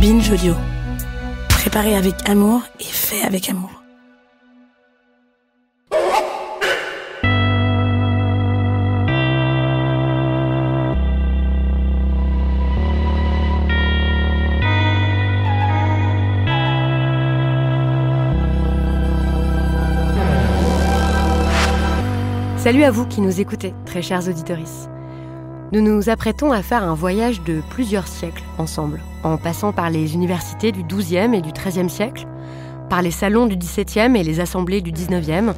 Binge Audio. Préparé avec amour et fait avec amour. Salut à vous qui nous écoutez, très chers auditorices. Nous nous apprêtons à faire un voyage de plusieurs siècles ensemble, en passant par les universités du XIIe et du XIIIe siècle, par les salons du XVIIe et les assemblées du XIXe,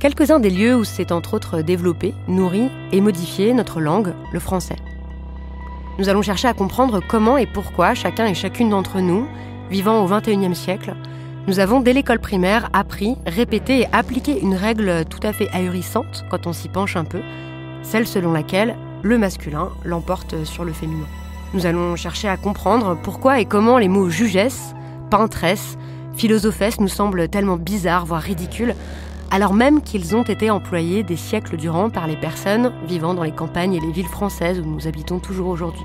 quelques-uns des lieux où s'est entre autres développé, nourri et modifié notre langue, le français. Nous allons chercher à comprendre comment et pourquoi chacun et chacune d'entre nous, vivant au XXIe siècle, nous avons dès l'école primaire appris, répété et appliqué une règle tout à fait ahurissante quand on s'y penche un peu, celle selon laquelle le masculin l'emporte sur le féminin. Nous allons chercher à comprendre pourquoi et comment les mots jugesse, peintresse, philosophesse nous semblent tellement bizarres, voire ridicules, alors même qu'ils ont été employés des siècles durant par les personnes vivant dans les campagnes et les villes françaises où nous habitons toujours aujourd'hui.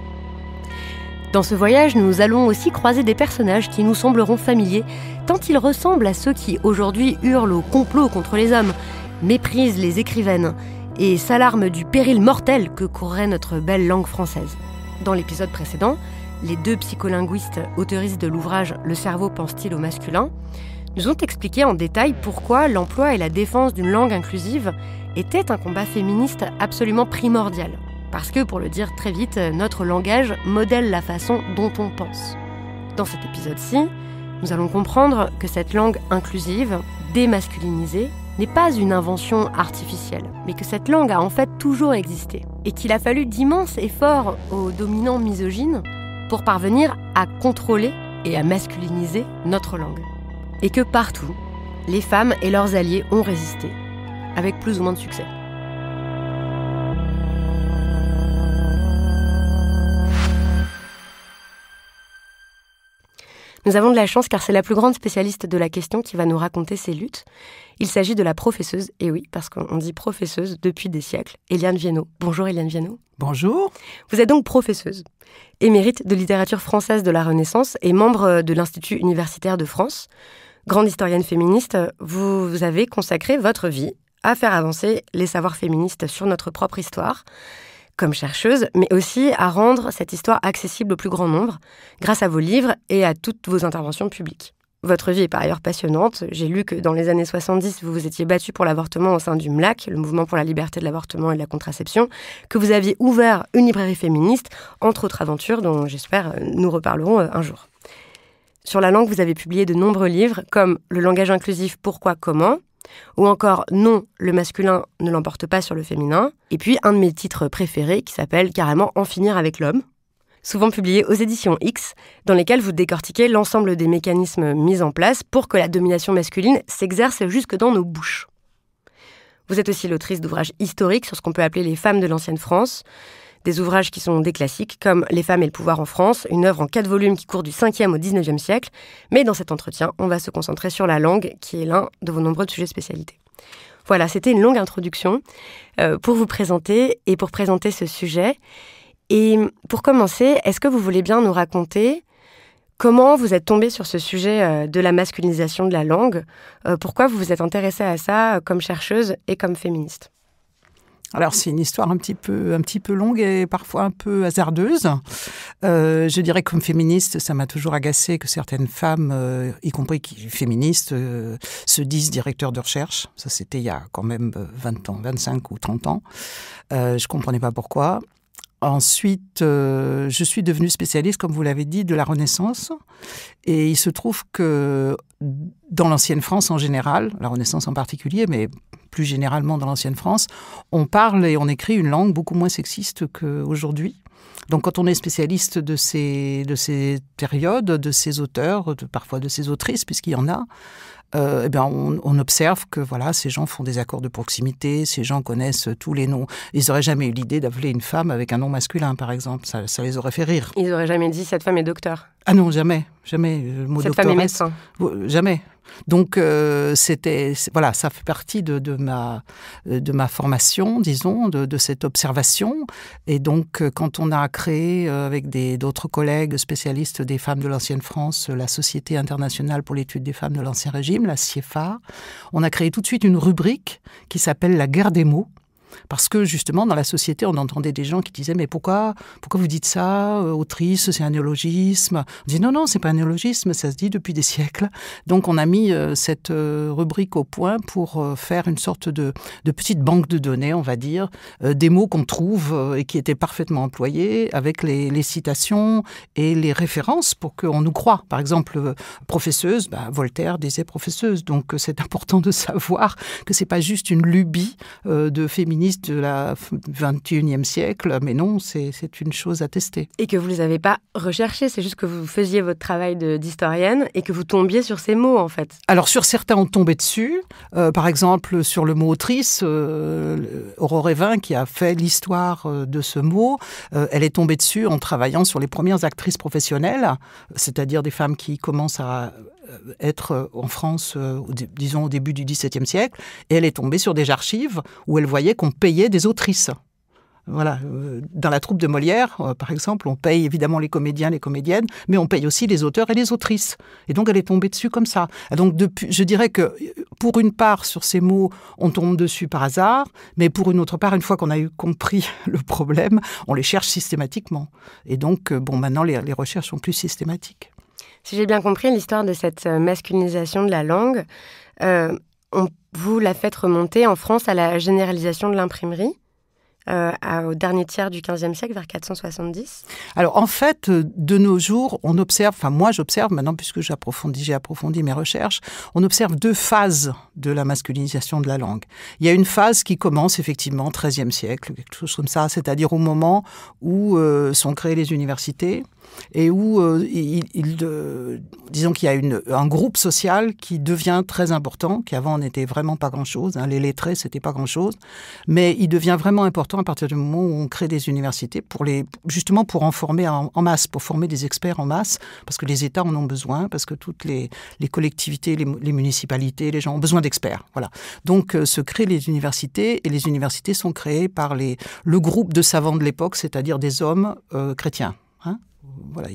Dans ce voyage, nous allons aussi croiser des personnages qui nous sembleront familiers, tant ils ressemblent à ceux qui aujourd'hui hurlent au complot contre les hommes, méprisent les écrivaines, et s'alarme du péril mortel que courrait notre belle langue française. Dans l'épisode précédent, les deux psycholinguistes autoristes de l'ouvrage Le cerveau pense-t-il au masculin nous ont expliqué en détail pourquoi l'emploi et la défense d'une langue inclusive était un combat féministe absolument primordial. Parce que, pour le dire très vite, notre langage modèle la façon dont on pense. Dans cet épisode-ci, nous allons comprendre que cette langue inclusive, démasculinisée, n'est pas une invention artificielle, mais que cette langue a en fait toujours existé, et qu'il a fallu d'immenses efforts aux dominants misogynes pour parvenir à contrôler et à masculiniser notre langue. Et que partout, les femmes et leurs alliés ont résisté, avec plus ou moins de succès. Nous avons de la chance car c'est la plus grande spécialiste de la question qui va nous raconter ses luttes. Il s'agit de la professeuse, et oui, parce qu'on dit professeuse depuis des siècles, Eliane Viennot. Bonjour Eliane Viennot. Bonjour. Vous êtes donc professeuse, émérite de littérature française de la Renaissance et membre euh, de l'Institut universitaire de France. Grande historienne féministe, vous avez consacré votre vie à faire avancer les savoirs féministes sur notre propre histoire comme chercheuse, mais aussi à rendre cette histoire accessible au plus grand nombre grâce à vos livres et à toutes vos interventions publiques. Votre vie est par ailleurs passionnante. J'ai lu que dans les années 70, vous vous étiez battu pour l'avortement au sein du MLAC, le mouvement pour la liberté de l'avortement et de la contraception, que vous aviez ouvert une librairie féministe, entre autres aventures dont j'espère euh, nous reparlerons euh, un jour. Sur la langue, vous avez publié de nombreux livres comme Le langage inclusif, pourquoi, comment, ou encore Non, le masculin ne l'emporte pas sur le féminin. Et puis un de mes titres préférés qui s'appelle carrément En finir avec l'homme, souvent publié aux éditions X, dans lesquelles vous décortiquez l'ensemble des mécanismes mis en place pour que la domination masculine s'exerce jusque dans nos bouches. Vous êtes aussi l'autrice d'ouvrages historiques sur ce qu'on peut appeler les femmes de l'ancienne France, des ouvrages qui sont des classiques comme Les femmes et le pouvoir en France, une œuvre en quatre volumes qui court du 5e au 19e siècle. Mais dans cet entretien, on va se concentrer sur la langue, qui est l'un de vos nombreux sujets spécialités. Voilà, c'était une longue introduction euh, pour vous présenter et pour présenter ce sujet. Et pour commencer, est-ce que vous voulez bien nous raconter comment vous êtes tombée sur ce sujet euh, de la masculinisation de la langue euh, Pourquoi vous vous êtes intéressée à ça comme chercheuse et comme féministe alors c'est une histoire un petit peu, un petit peu longue et parfois un peu hasardeuse. Euh, je dirais que comme féministe, ça m'a toujours agacé que certaines femmes, euh, y compris qui, féministes, euh, se disent directeurs de recherche. Ça c'était il y a quand même 20 euh, ans, 25 ou 30 ans. je comprenais pas pourquoi. Ensuite, je suis devenue spécialiste, comme vous l'avez dit, de la Renaissance. Et il se trouve que dans l'ancienne France en général, la Renaissance en particulier, mais plus généralement dans l'ancienne France, on parle et on écrit une langue beaucoup moins sexiste qu'aujourd'hui. Donc quand on est spécialiste de ces, de ces périodes, de ces auteurs, parfois de ces autrices, puisqu'il y en a, euh, eh bien on, observe que voilà, ces gens font des accords de proximité, ces gens connaissent tous les noms. Ils n'auraient jamais eu l'idée d'appeler une femme avec un nom masculin, par exemple. Ça, ça les aurait fait rire. Ils n'auraient jamais dit cette femme est docteur. Ah non, jamais, jamais. Le euh, mot Cette Jamais. Donc euh, c'était voilà, ça fait partie de, ma euh, de ma formation, disons, de, cette observation. Et donc quand on a créé avec d'autres collègues spécialistes des femmes de l'ancienne France la Société internationale pour l'étude des femmes de l'ancien régime, la CIEFA, on a créé tout de suite une rubrique qui s'appelle la guerre des mots parce que justement, dans la société, on entendait des gens qui disaient Mais pourquoi, pourquoi vous dites ça euh, Autrice, c'est un néologisme. On dit Non, non, c'est pas un néologisme, ça se dit depuis des siècles. Donc on a mis euh, cette euh, rubrique au point pour faire une sorte de, de petite banque de données, on va dire, des mots qu'on trouve et qui étaient parfaitement employés avec les, citations et les références pour qu'on nous croie. Par exemple, professeuse, bah, Voltaire disait professeuse. Donc c'est important de savoir que c'est pas juste une lubie de féminisme de la 21e siècle, mais non, c'est une chose à tester. Et que vous ne les avez pas recherchées, c'est juste que vous faisiez votre travail d'historienne et que vous tombiez sur ces mots, en fait. Alors, sur certains, ont tombé dessus. Euh, par exemple, sur le mot autrice, euh, Aurore Evin, qui a fait l'histoire euh, de ce mot, euh, elle est tombée dessus en travaillant sur les premières actrices professionnelles, c'est-à-dire des femmes qui commencent à euh, être euh, en France, euh, disons au début du XVIIe siècle, et elle est tombée sur des archives où elle voyait qu'on payait des autrices. Voilà, dans la troupe de Molière, par exemple, on paye évidemment les comédiens, les comédiennes, mais on paye aussi les auteurs et les autrices. Et donc elle est tombée dessus comme ça. donc depuis, je dirais que pour une part sur ces mots, on tombe dessus par hasard, mais pour une autre part, une fois qu'on a eu compris le problème, on les cherche systématiquement. Et donc bon, maintenant les recherches sont plus systématiques si j'ai bien compris, l'histoire de cette euh, masculinisation de la langue, euh, on, vous la faites remonter en France à la généralisation de l'imprimerie. Euh, au dernier tiers du XVe siècle, vers 470 Alors en fait, de nos jours, on observe, enfin moi j'observe maintenant, puisque j'approfondis, j'ai approfondi mes recherches, on observe deux phases de la masculinisation de la langue. Il y a une phase qui commence effectivement au XIIIe siècle, quelque chose comme ça, c'est-à-dire au moment où sont créées les universités, et où euh, il, euh, disons qu'il y a un groupe social qui devient très important, qui avant n'était vraiment pas grand-chose. Hein, les lettrés, c'était pas grand-chose, mais il devient vraiment important à partir du moment où on crée des universités pour justement pour en former en, masse, pour former des experts en masse, parce que les États en ont besoin, parce que toutes les, collectivités, les, municipalités, les gens ont besoin d'experts. Voilà. Donc euh, se créent les universités et les universités sont créées par le groupe de savants de l'époque, c'est-à-dire des hommes chrétiens voilà.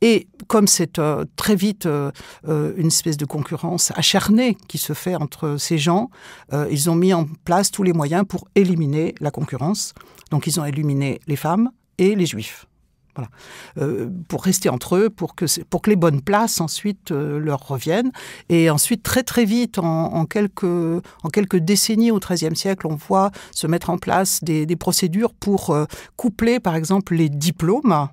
Et comme c'est euh, très vite euh, euh, une espèce de concurrence acharnée qui se fait entre ces gens, ils ont mis en place tous les moyens pour éliminer la concurrence. Donc ils ont éliminé les femmes et les juifs. Voilà. pour rester entre eux, pour que, pour que les bonnes places ensuite leur reviennent. Et ensuite, très très vite, en, quelques, en quelques décennies au XIIIe siècle, on voit se mettre en place des, procédures pour coupler, par exemple, les diplômes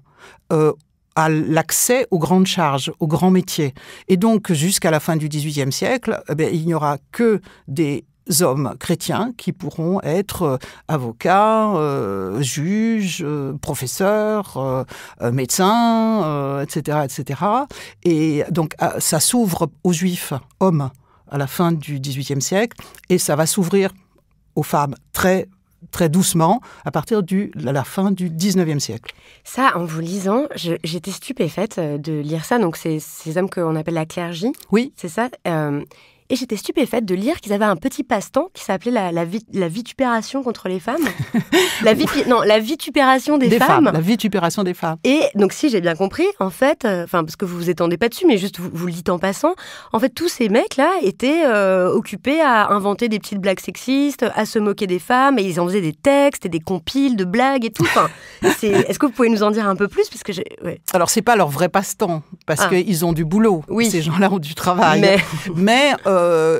euh, à l'accès aux grandes charges, aux grands métiers. Et donc, jusqu'à la fin du XVIIIe siècle, eh il n'y aura que des hommes chrétiens qui pourront être euh, avocats, euh, juges, professeurs, médecins, etc., etc. Et donc ça s'ouvre aux juifs hommes à la fin du XVIIIe siècle et ça va s'ouvrir aux femmes très très doucement à partir de la fin du 19e siècle. Ça, en vous lisant, j'étais stupéfaite euh, de lire ça. Donc, c'est ces hommes qu'on appelle la clergie. Oui. C'est ça. Euh, et j'étais stupéfaite de lire qu'ils avaient un petit passe-temps qui s'appelait la, la, la, vitupération contre les femmes. la non, la vitupération des, femmes. La vitupération des femmes. Et donc, si j'ai bien compris, en fait, euh, enfin, parce que vous vous étendez pas dessus, mais juste vous, vous le dites en passant, en fait, tous ces mecs-là étaient euh, occupés à inventer des petites blagues sexistes, à se moquer des femmes, et ils en faisaient des textes et des compiles de blagues et tout. Est-ce que vous pouvez nous en dire un peu plus parce que ouais. Alors, c'est pas leur vrai passe-temps, parce ah. qu'ils ont du boulot. Oui. Ces gens-là ont du travail. Mais, mais Euh,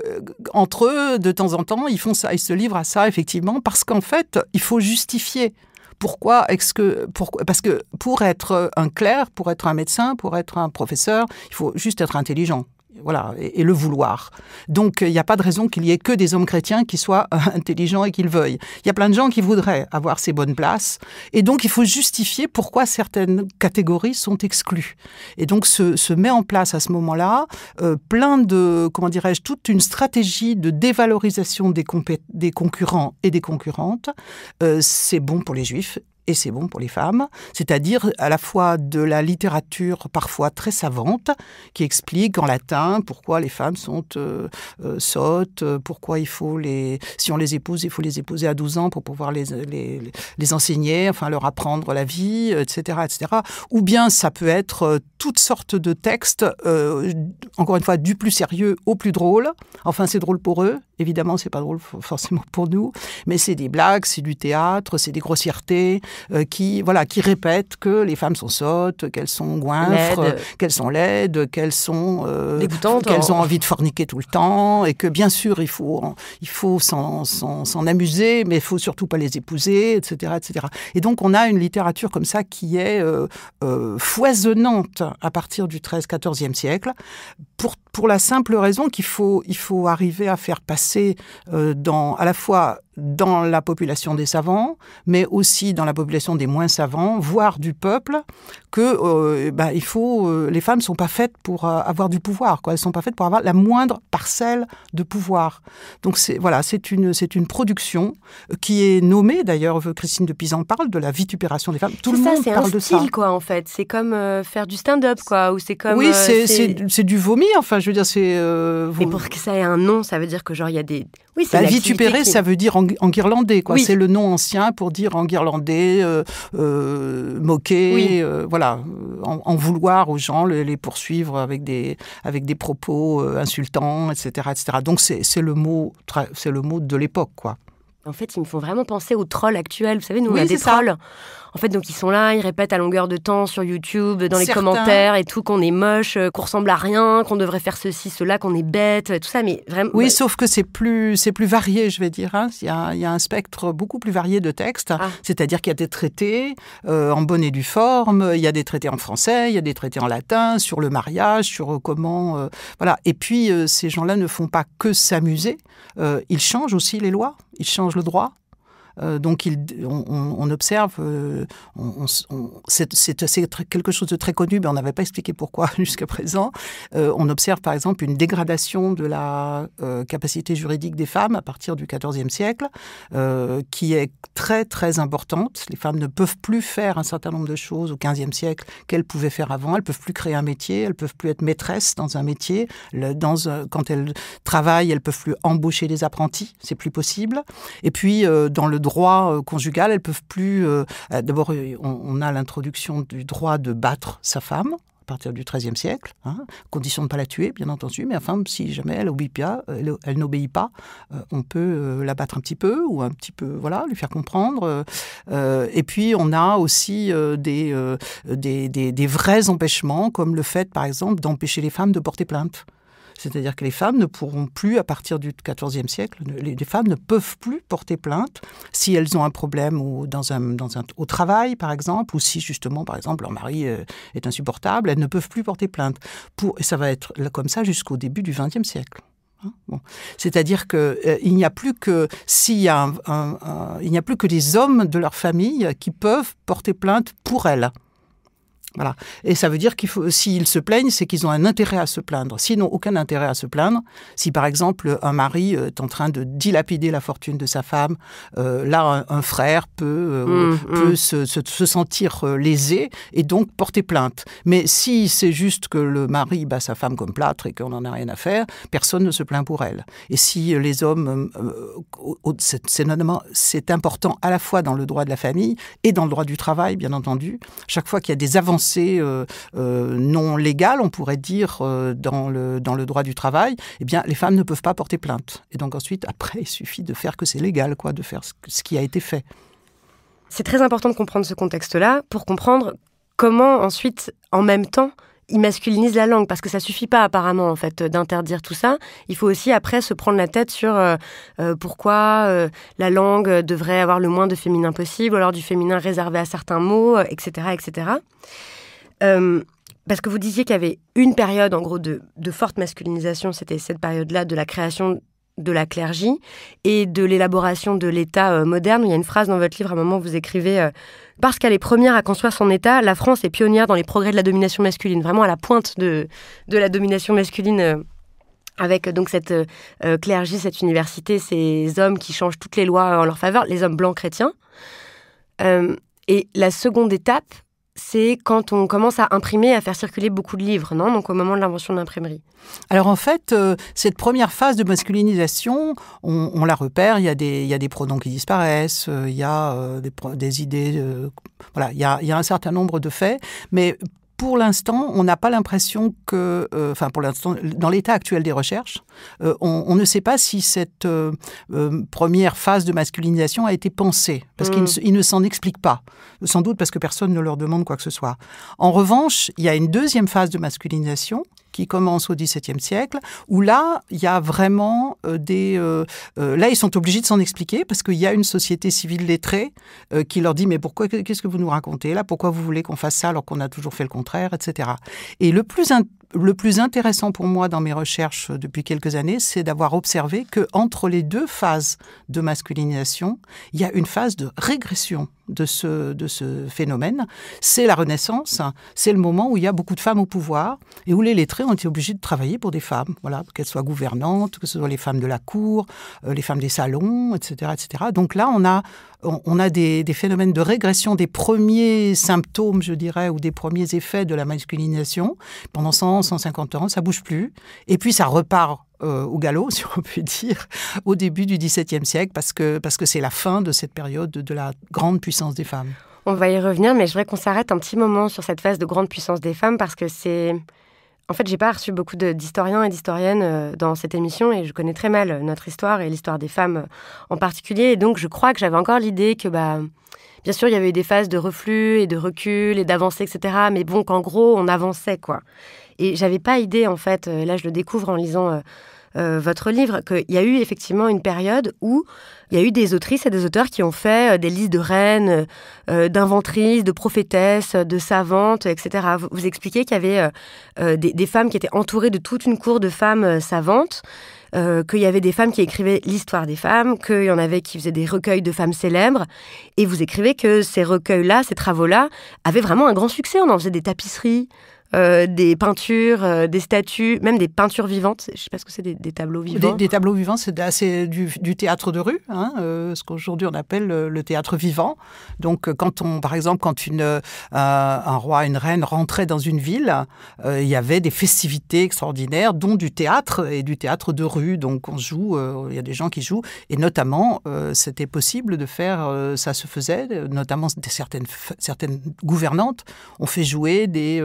entre eux, de temps en temps, ils font ça, ils se livrent à ça, effectivement, parce qu'en fait, il faut justifier. Pourquoi est que pourquoi parce que pour être un clerc, pour être un médecin, pour être un professeur, il faut juste être intelligent. Voilà, et, le vouloir. Donc il n'y a pas de raison qu'il y ait que des hommes chrétiens qui soient euh, intelligents et qu'ils veuillent. Il y a plein de gens qui voudraient avoir ces bonnes places, et donc il faut justifier pourquoi certaines catégories sont exclues. Et donc se, met en place à ce moment-là euh, plein de, comment dirais-je, toute une stratégie de dévalorisation des, concurrents et des concurrentes. Euh, c'est bon pour les juifs et c'est bon pour les femmes, c'est-à-dire à la fois de la littérature parfois très savante qui explique en latin pourquoi les femmes sont euh, euh, sottes, pourquoi il faut les, si on les épouse, il faut les épouser à 12 ans pour pouvoir les, les, enseigner, enfin leur apprendre la vie, etc., etc. Ou bien ça peut être euh, toutes sortes de textes, encore une fois, du plus sérieux au plus drôle. Enfin, c'est drôle pour eux, évidemment, c'est pas drôle forcément pour nous, mais c'est des blagues, c'est du théâtre, c'est des grossièretés, euh, qui, voilà, qui répètent que les femmes sont sottes, qu'elles sont goinfres, qu'elles sont laides, qu'elles sont euh, qu'elles ont oh. envie de forniquer tout le temps, et que bien sûr il faut, il faut s'en amuser, mais il faut surtout pas les épouser, etc., etc. Et donc on a une littérature comme ça qui est euh, foisonnante à partir du 13-14e siècle, pour, pour la simple raison qu'il faut, il faut arriver à faire passer dans, à la fois dans la population des savants, mais aussi dans la population des moins savants, voire du peuple, que ben, il faut, euh, les femmes ne sont pas faites pour euh, avoir du pouvoir, quoi. elles ne sont pas faites pour avoir la moindre parcelle de pouvoir. Donc c'est voilà, c'est une, c'est une production qui est nommée, d'ailleurs Christine de Pizan parle de la vitupération des femmes, tout le monde parle de ça. C'est quoi en fait, c'est comme faire du stand-up quoi, ou c'est comme... Oui, c'est, du vomi, enfin je veux dire c'est... Et pour que ça ait un nom, ça veut dire que genre il y a des oui, bah, ça veut dire en, guirlandais, quoi. C'est le nom ancien pour dire en guirlandais, euh, euh, moquer, euh, voilà, en, vouloir aux gens, les, poursuivre avec des avec des propos insultants, etc., etc. Donc c'est le mot, c'est le mot de l'époque, quoi. En fait, ils me font vraiment penser aux trolls actuels. Vous savez, nous, a des trolls. En fait, donc, ils sont là, ils répètent à longueur de temps sur YouTube, dans les commentaires et tout, qu'on est moche, euh, qu'on ressemble à rien, qu'on devrait faire ceci, cela, qu'on est bête, tout ça. Mais vraiment. Oui, bah sauf que c'est plus, c'est plus varié, je vais dire. Hein. Il, y a, il, y a, un spectre beaucoup plus varié de textes. Ah. C'est-à-dire qu'il y a des traités euh, en bonne et due forme, il y a des traités en français, il y a des traités en latin sur le mariage, sur euh, comment. voilà. Et puis, ces gens-là ne font pas que s'amuser. ils changent aussi les lois. Ils changent le droit euh, donc il, on, observe, euh, c'est quelque chose de très connu, mais on n'avait pas expliqué pourquoi jusqu'à présent. Euh, on observe par exemple une dégradation de la capacité juridique des femmes à partir du XIVe siècle, qui est très très importante. Les femmes ne peuvent plus faire un certain nombre de choses au XVe siècle qu'elles pouvaient faire avant. Elles peuvent plus créer un métier, elles peuvent plus être maîtresses dans un métier. dans quand elles travaillent, elles peuvent plus embaucher des apprentis, c'est plus possible. Et puis dans le droit euh, conjugal, elles peuvent plus. Euh, euh, d'abord, on, a l'introduction du droit de battre sa femme à partir du XIIIe siècle, hein, condition de ne pas la tuer, bien entendu, mais enfin, si jamais elle pas, elle, n'obéit pas, on peut la battre un petit peu ou un petit peu, voilà, lui faire comprendre. et puis, on a aussi des, des, vrais empêchements, comme le fait, par exemple, d'empêcher les femmes de porter plainte. C'est-à-dire que les femmes ne pourront plus, à partir du XIVe siècle, les femmes ne peuvent plus porter plainte si elles ont un problème dans un, au travail, par exemple, ou si justement, par exemple, leur mari euh, est insupportable, elles ne peuvent plus porter plainte. Pour, et ça va être comme ça jusqu'au début du XXe siècle. Hein, C'est-à-dire qu'il euh, n'y a plus que s'il il n'y a plus que hommes de leur famille qui peuvent porter plainte pour elles. Voilà. Et ça veut dire qu'il faut, s'ils se plaignent, c'est qu'ils ont un intérêt à se plaindre. S'ils n'ont aucun intérêt à se plaindre, si par exemple un mari euh, est en train de dilapider la fortune de sa femme, euh, là un, frère peut, euh, mmh, mmh. Se, sentir lésé et donc porter plainte. Mais si c'est juste que le mari bat sa femme comme plâtre et qu'on n'en a rien à faire, personne ne se plaint pour elle. Et si les hommes, euh, c'est important à la fois dans le droit de la famille et dans le droit du travail, bien entendu, chaque fois qu'il y a des avancées c'est euh, euh, non légal, on pourrait dire, euh, dans, le, droit du travail, eh bien, les femmes ne peuvent pas porter plainte. Et donc ensuite, après, il suffit de faire que c'est légal, quoi, de faire ce, qui a été fait. C'est très important de comprendre ce contexte-là pour comprendre comment ensuite, en même temps, il masculinise la langue parce que ça suffit pas apparemment en fait d'interdire tout ça. Il faut aussi après se prendre la tête sur pourquoi la langue devrait avoir le moins de féminin possible, ou alors du féminin réservé à certains mots, etc., etc. Euh, parce que vous disiez qu'il y avait une période, en gros, de, forte masculinisation, c'était cette période-là de la création de la clergie et de l'élaboration de l'État euh, moderne. Il y a une phrase dans votre livre, à un moment, où vous écrivez euh, Parce qu'elle est première à construire son État, la France est pionnière dans les progrès de la domination masculine », vraiment à la pointe de, la domination masculine avec donc cette clergie, cette université, ces hommes qui changent toutes les lois en leur faveur, les hommes blancs chrétiens. et la seconde étape, c'est quand on commence à imprimer, à faire circuler beaucoup de livres, non Donc au moment de l'invention de l'imprimerie. Alors en fait, euh, cette première phase de masculinisation, on, la repère. Il y a des, pronoms qui disparaissent, il y a des, euh, euh, idées, voilà, il y a, y a un certain nombre de faits, mais pour l'instant, on n'a pas l'impression que, euh, enfin pour l'instant, dans l'état actuel des recherches, euh, on, ne sait pas si cette euh, première phase de masculinisation a été pensée, parce qu'il qu'ils hmm. ne s'en expliquent pas, sans doute parce que personne ne leur demande quoi que ce soit. En revanche, il y a une deuxième phase de masculinisation qui commence au XVIIe siècle, où là, il y a vraiment euh, des... Euh, euh, là, ils sont obligés de s'en expliquer parce qu'il y a une société civile lettrée qui leur dit, mais pourquoi, qu'est-ce que vous nous racontez là Pourquoi vous voulez qu'on fasse ça alors qu'on a toujours fait le contraire, etc. Et le plus, le plus intéressant pour moi dans mes recherches depuis quelques années, c'est d'avoir observé que les deux phases de masculinisation, il y a une phase de régression de ce, de ce phénomène, c'est la Renaissance. C'est le moment où il y a beaucoup de femmes au pouvoir et où les lettrés ont été obligés de travailler pour des femmes, voilà, qu'elles soient gouvernantes, que ce soit les femmes de la cour, euh, les femmes des salons, etc. etc. Donc là, on a, on, a des, phénomènes de régression des premiers symptômes, je dirais, ou des premiers effets de la masculinisation. Pendant 100, 150 ans, ça bouge plus. Et puis ça repart euh, au galop, si on peut dire, au début du XVIIe siècle, parce que c'est la fin de cette période de, la grande puissance des femmes. On va y revenir, mais je voudrais qu'on s'arrête un petit moment sur cette phase de grande puissance des femmes, parce que c'est... En fait, j'ai pas reçu beaucoup d'historiens et d'historiennes euh, dans cette émission et je connais très mal notre histoire et l'histoire des femmes euh, en particulier. Et donc, je crois que j'avais encore l'idée que, bah, bien sûr, il y avait eu des phases de reflux et de recul et d'avancée, etc. Mais bon, qu'en gros, on avançait, quoi. Et j'avais pas idée, en fait, euh, là je le découvre en lisant euh, euh, votre livre, qu'il y a eu effectivement une période où il y a eu des autrices et des auteurs qui ont fait des listes de reines, d'inventrices, de prophétesses, de savantes, etc. Vous, expliquez qu'il y avait des, femmes qui étaient entourées de toute une cour de femmes savantes. qu'il y avait des femmes qui écrivaient l'histoire des femmes, qu'il y en avait qui faisaient des recueils de femmes célèbres. Et vous écrivez que ces recueils-là, ces travaux-là, avaient vraiment un grand succès. On en faisait des tapisseries, euh, des peintures, euh, des statues, même des peintures vivantes. Je ne sais pas ce que c'est des, tableaux vivants. Des, tableaux vivants, c'est du, du, théâtre de rue, hein, euh, ce qu'aujourd'hui on appelle le, théâtre vivant. Donc, quand on, par exemple, quand une, un roi, une reine rentrait dans une ville, il y avait des festivités extraordinaires, dont du théâtre et du théâtre de rue. Donc, on joue, il y a des gens qui jouent, et notamment, c'était possible de faire, ça se faisait, notamment certaines, certaines gouvernantes ont fait jouer des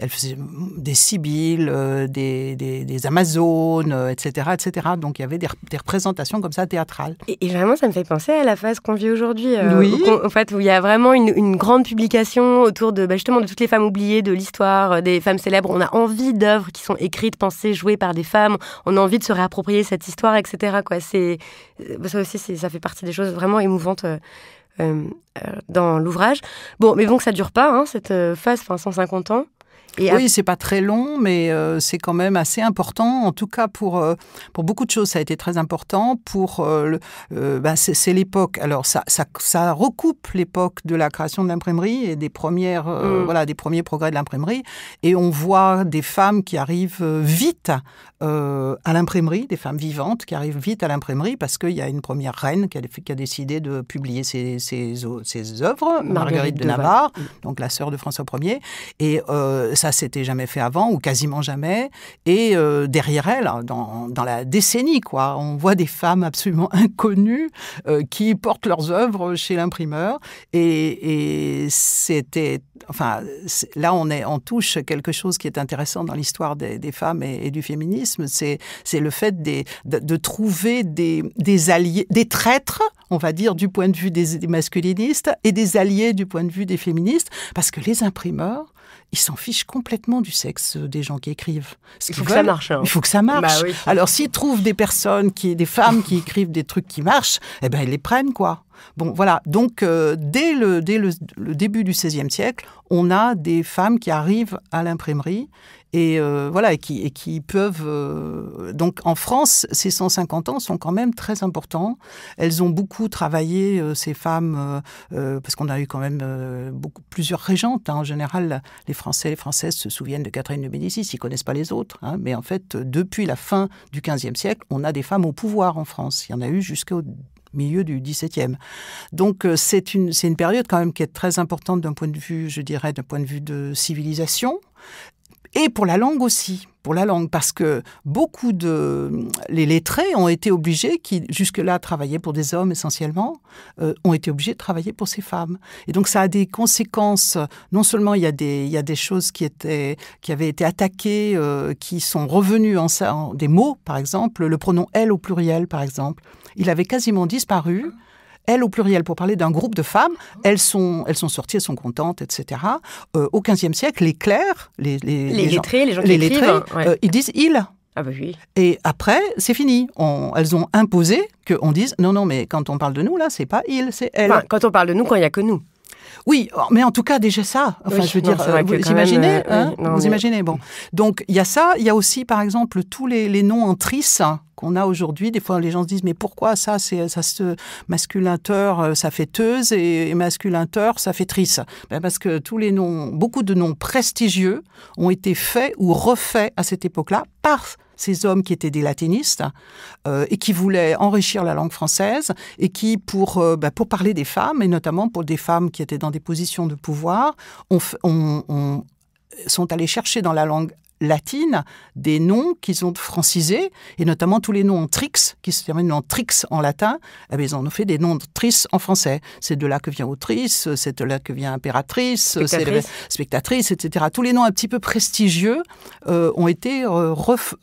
elle faisait des Sibylles, euh, des, des, Amazones, etc., euh, etc. Donc il y avait des, représentations comme ça théâtrales. Et, vraiment, ça me fait penser à la phase qu'on vit aujourd'hui. Euh, oui. en fait, où il y a vraiment une, grande publication autour de bah, justement de toutes les femmes oubliées, de l'histoire, des femmes célèbres. On a envie d'œuvres qui sont écrites, pensées, jouées par des femmes. On a envie de se réapproprier cette histoire, etc. Quoi. ça aussi, ça fait partie des choses vraiment émouvantes. dans l'ouvrage. Bon, mais bon, que ça dure pas, hein, cette phase, enfin 150 ans oui, c'est pas très long, mais euh, c'est quand même assez important. En tout cas, pour, euh, pour beaucoup de choses, ça a été très important. Pour euh, bah, c'est l'époque. Alors ça, ça, recoupe l'époque de la création de l'imprimerie et des premières mm. voilà des premiers progrès de l'imprimerie. Et on voit des femmes qui arrivent vite à l'imprimerie, des femmes vivantes qui arrivent vite à l'imprimerie parce qu'il y a une première reine qui a, qui a décidé de publier ses, ses, œuvres, Marguerite, de, Navarre, mm. donc la sœur de François Ier. Et ça ça s'était jamais fait avant ou quasiment jamais. Et euh, derrière elle, hein, dans, dans, la décennie, quoi, on voit des femmes absolument inconnues euh, qui portent leurs œuvres chez l'imprimeur. Et, c'était, enfin, là on est, en touche quelque chose qui est intéressant dans l'histoire des, femmes et, du féminisme, c'est c'est le fait de, de, trouver des, des alliés, des traîtres on va dire, du point de vue des, masculinistes et des alliés du point de vue des féministes, parce que les imprimeurs, ils s'en fichent complètement du sexe euh, des gens qui écrivent. Hein. il faut que ça marche. Il faut que ça marche. Alors s'ils trouvent des personnes, qui, des femmes qui écrivent des trucs qui marchent, eh ben ils les prennent quoi. Bon, voilà. Donc, euh, dès, le, début du XVIe siècle, on a des femmes qui arrivent à l'imprimerie et euh, voilà qui, peuvent euh, donc en France ces 150 ans sont quand même très importants elles ont beaucoup travaillé ces femmes parce qu'on a eu quand même plusieurs régentes hein. en général les Français et les Françaises se souviennent de Catherine de Médicis ils connaissent pas les autres hein. mais en fait depuis la fin du XVe siècle on a des femmes au pouvoir en France il y en a eu jusqu'au milieu du XVIIe. Donc euh, c'est une, c'est une période quand même qui est très importante d'un point de vue, je dirais, d'un point de vue de civilisation, et pour la langue aussi pour la langue, parce que beaucoup de les lettrés ont été obligés, qui jusque-là travaillaient pour des hommes essentiellement, euh, ont été obligés de travailler pour ces femmes. Et donc ça a des conséquences. Non seulement il y a des, il y des choses qui, étaient, qui avaient été attaquées, euh, qui sont revenues en, en, des mots, par exemple, le pronom elle au pluriel, par exemple, il avait quasiment disparu elles au pluriel, pour parler d'un groupe de femmes. Elles sont, elles sont sorties, elles sont contentes, etc. Euh, au XVe siècle, les clercs, les, les, lettrés, les gens euh, ils disent ils. Ah bah et après, c'est fini. elles ont imposé qu'on dise non, non, mais quand on parle de nous, là, c'est pas il, c'est elles. quand on parle de nous, quand il n'y a que nous. Oui, oh, mais en tout cas, déjà ça. Enfin, je veux dire, euh, vous, imaginez euh, hein, Vous imaginez, bon. Donc, il y a ça. Il y a aussi, par exemple, tous les, noms en trice qu'on a aujourd'hui. Des fois, les gens se disent, mais pourquoi ça, c'est ça se masculinteur, euh, ça fait teuse, et, masculinteur, ça fait trice ben Parce que tous les noms, beaucoup de noms prestigieux ont été faits ou refaits à cette époque-là par ces hommes qui étaient des latinistes euh, et qui voulaient enrichir la langue française et qui, euh, bah, pour, parler des femmes, et notamment pour des femmes qui étaient dans des positions de pouvoir, sont allés chercher dans la langue latine des noms qu'ils ont francisés, et notamment tous les noms en trix, qui se terminent en trix en latin, eh ils en ont fait des noms de tris en français. C'est de là que vient autrice, c'est de là que vient impératrice, spectatrice, etc. Tous les noms un petit peu prestigieux euh, ont été euh,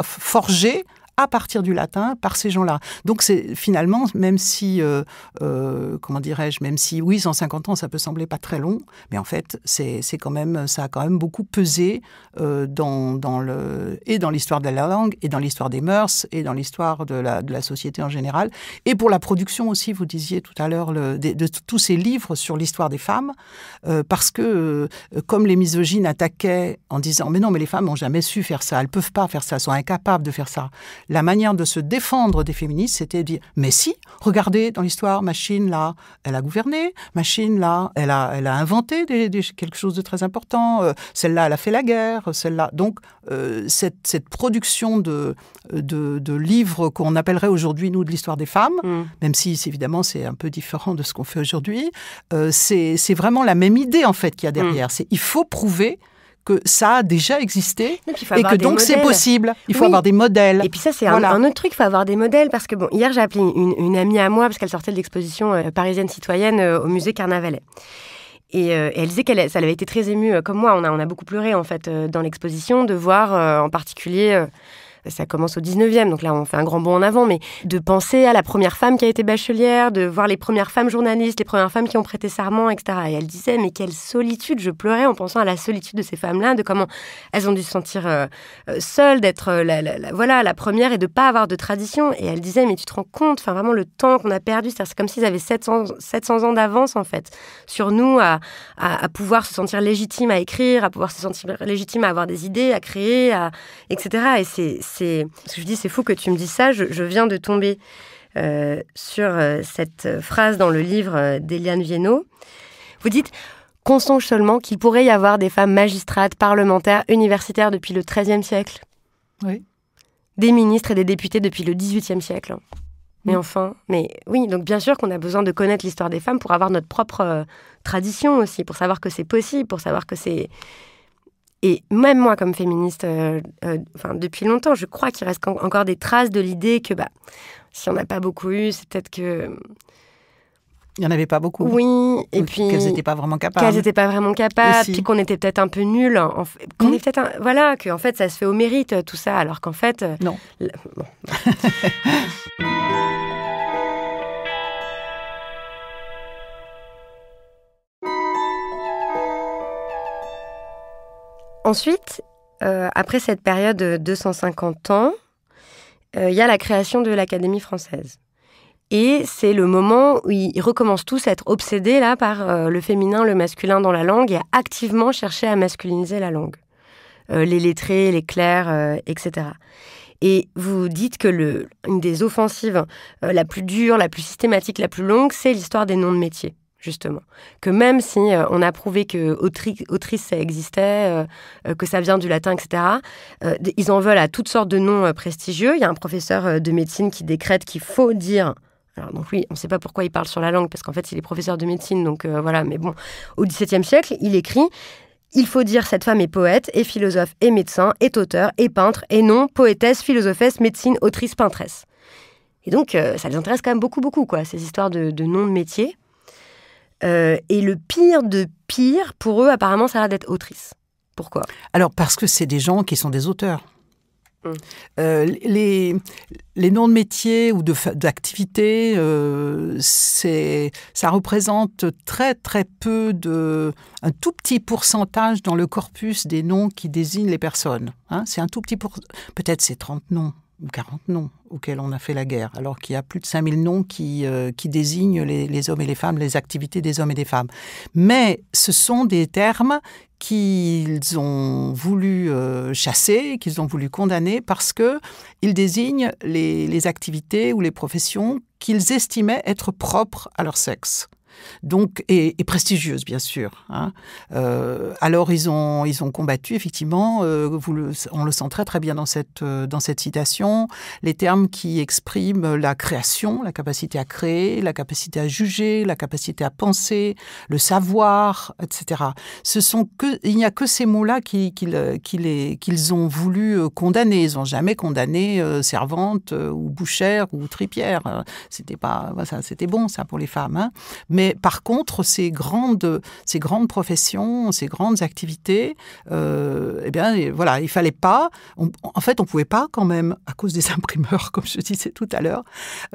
forgés à partir du latin par ces gens-là. Donc c'est finalement, même si, euh, euh, comment dirais-je, même si oui, 150 ans, ça peut sembler pas très long, mais en fait, c'est quand même, ça a quand même beaucoup pesé euh, dans, dans, le, et dans l'histoire de la langue, et dans l'histoire des mœurs, et dans l'histoire de la, de la société en général, et pour la production aussi, vous disiez tout à l'heure, de, de, tous ces livres sur l'histoire des femmes, parce que comme les misogynes attaquaient en disant, mais non, mais les femmes n'ont jamais su faire ça, elles peuvent pas faire ça, sont incapables de faire ça la manière de se défendre des féministes, c'était de dire mais si, regardez dans l'histoire, machine là, elle a gouverné, machine là, elle a, elle a inventé quelque chose de très important, euh, celle-là, elle a fait la guerre, celle-là. Donc euh, cette, production de, de, livres qu'on appellerait aujourd'hui nous de l'histoire des femmes, mm. même si évidemment c'est un peu différent de ce qu'on fait aujourd'hui, euh, c'est vraiment la même idée en fait qu'il y a derrière. Mm. C'est il faut prouver que ça a déjà existé et que donc c'est possible. Il faut avoir des modèles. Et puis ça, c'est un, autre truc, il faut avoir des modèles parce que bon, hier j'ai appelé une, amie à moi parce qu'elle sortait de l'exposition euh, parisienne citoyenne euh, au musée Carnavalet. Et, euh, elle disait qu'elle ça l'avait été très émue, comme moi, on a, on a beaucoup pleuré en fait dans l'exposition, de voir en particulier ça commence au 19e, donc là on fait un grand bond en avant, mais de penser à la première femme qui a été bachelière, de voir les premières femmes journalistes, les premières femmes qui ont prêté serment, etc. Et elle disait, mais quelle solitude, je pleurais en pensant à la solitude de ces femmes-là, de comment elles ont dû se sentir euh, euh, seules, d'être euh, la, voilà, la première et de pas avoir de tradition. Et elle disait, mais tu te rends compte, enfin vraiment le temps qu'on a perdu, c'est comme s'ils avaient 700, 700 ans d'avance en fait sur nous à, à, pouvoir se sentir légitime à écrire, à pouvoir se sentir légitime à avoir des idées, à créer, etc. Et c'est c'est. Je dis, c'est fou que tu me dis ça. Je, viens de tomber euh, sur euh, cette euh, phrase dans le livre d'Eliane Viennot. Vous dites qu'on songe seulement qu'il pourrait y avoir des femmes magistrates, parlementaires, universitaires depuis le XIIIe siècle. Oui. Des ministres et des députés depuis le XVIIIe siècle. Mais mm. enfin, mais oui, donc bien sûr qu'on a besoin de connaître l'histoire des femmes pour avoir notre propre tradition aussi, pour savoir que c'est possible, pour savoir que c'est et même moi, comme féministe, euh, euh, depuis longtemps, je crois qu'il reste encore des traces de l'idée que bah, si on n'a pas beaucoup eu, c'est peut-être que. Il n'y en avait pas beaucoup. Oui, et puis. Qu'elles n'étaient pas vraiment capables. Qu'elles n'étaient pas vraiment capables, puis qu'on était peut-être un peu nuls. Hein, qu'on hmm. est peut-être Voilà, que en fait, ça se fait au mérite, euh, tout ça, alors qu'en fait. Non. Ensuite, euh, après cette période de 250 ans, euh, il y a la création de l'Académie française. Et c'est le moment où ils recommencent tous à être obsédés là par euh, le féminin, le masculin dans la langue et à activement chercher à masculiniser la langue. les lettrés, les clercs, etc. Et vous dites que le, des offensives la plus dure, la plus systématique, la plus longue, c'est l'histoire des noms de métiers justement. Que même si euh, on a prouvé que autrice ça existait, euh, euh, que ça vient du latin, etc., ils en veulent à toutes sortes de noms prestigieux. Il y a un professeur de médecine qui décrète qu'il faut dire. Alors, donc oui on ne sait pas pourquoi il parle sur la langue, parce qu'en fait, il est professeur de médecine, donc voilà. Mais bon, au XVIIe siècle, il écrit il faut dire cette femme est poète, et philosophe, et médecin, est auteur, et peintre, et non poétesse, philosophesse, médecine, autrice, peintresse. Et donc, ça les intéresse quand même beaucoup, beaucoup, quoi, ces histoires de, de noms de métiers. Euh, et le pire de pire, pour eux, apparemment, ça a l'air d'être autrice. Pourquoi Alors, parce que c'est des gens qui sont des auteurs. Hum. Euh, les, noms de métiers ou d'activités, euh, ça représente très très peu de. un tout petit pourcentage dans le corpus des noms qui désignent les personnes. Hein. c'est un tout petit Peut-être c'est 30 noms, 40 noms auxquels on a fait la guerre, alors qu'il y a plus de 5000 noms qui, euh, désignent les, hommes et les femmes, les activités des hommes et des femmes. Mais ce sont des termes qu'ils ont voulu euh, chasser, qu'ils ont voulu condamner, parce qu'ils désignent les activités ou les professions qu'ils estimaient être propres à leur sexe donc et, prestigieuse bien sûr. Hein. Euh, alors ils ont ils ont combattu effectivement. Euh, on le sent très très bien dans cette euh, dans cette citation. Les termes qui expriment la création, la capacité à créer, la capacité à juger, la capacité à penser, le savoir, etc. Ce sont que il n'y a que ces mots-là qui, qu'ils ont voulu condamner. Ils n'ont jamais condamné servante ou bouchère ou tripière. C'était pas ça. C'était bon ça pour les femmes. Hein. Mais mais par contre, ces grandes, ces grandes professions, ces grandes activités, euh, eh bien, voilà, il fallait pas. en fait, on pouvait pas quand même, à cause des imprimeurs, comme je disais tout à l'heure,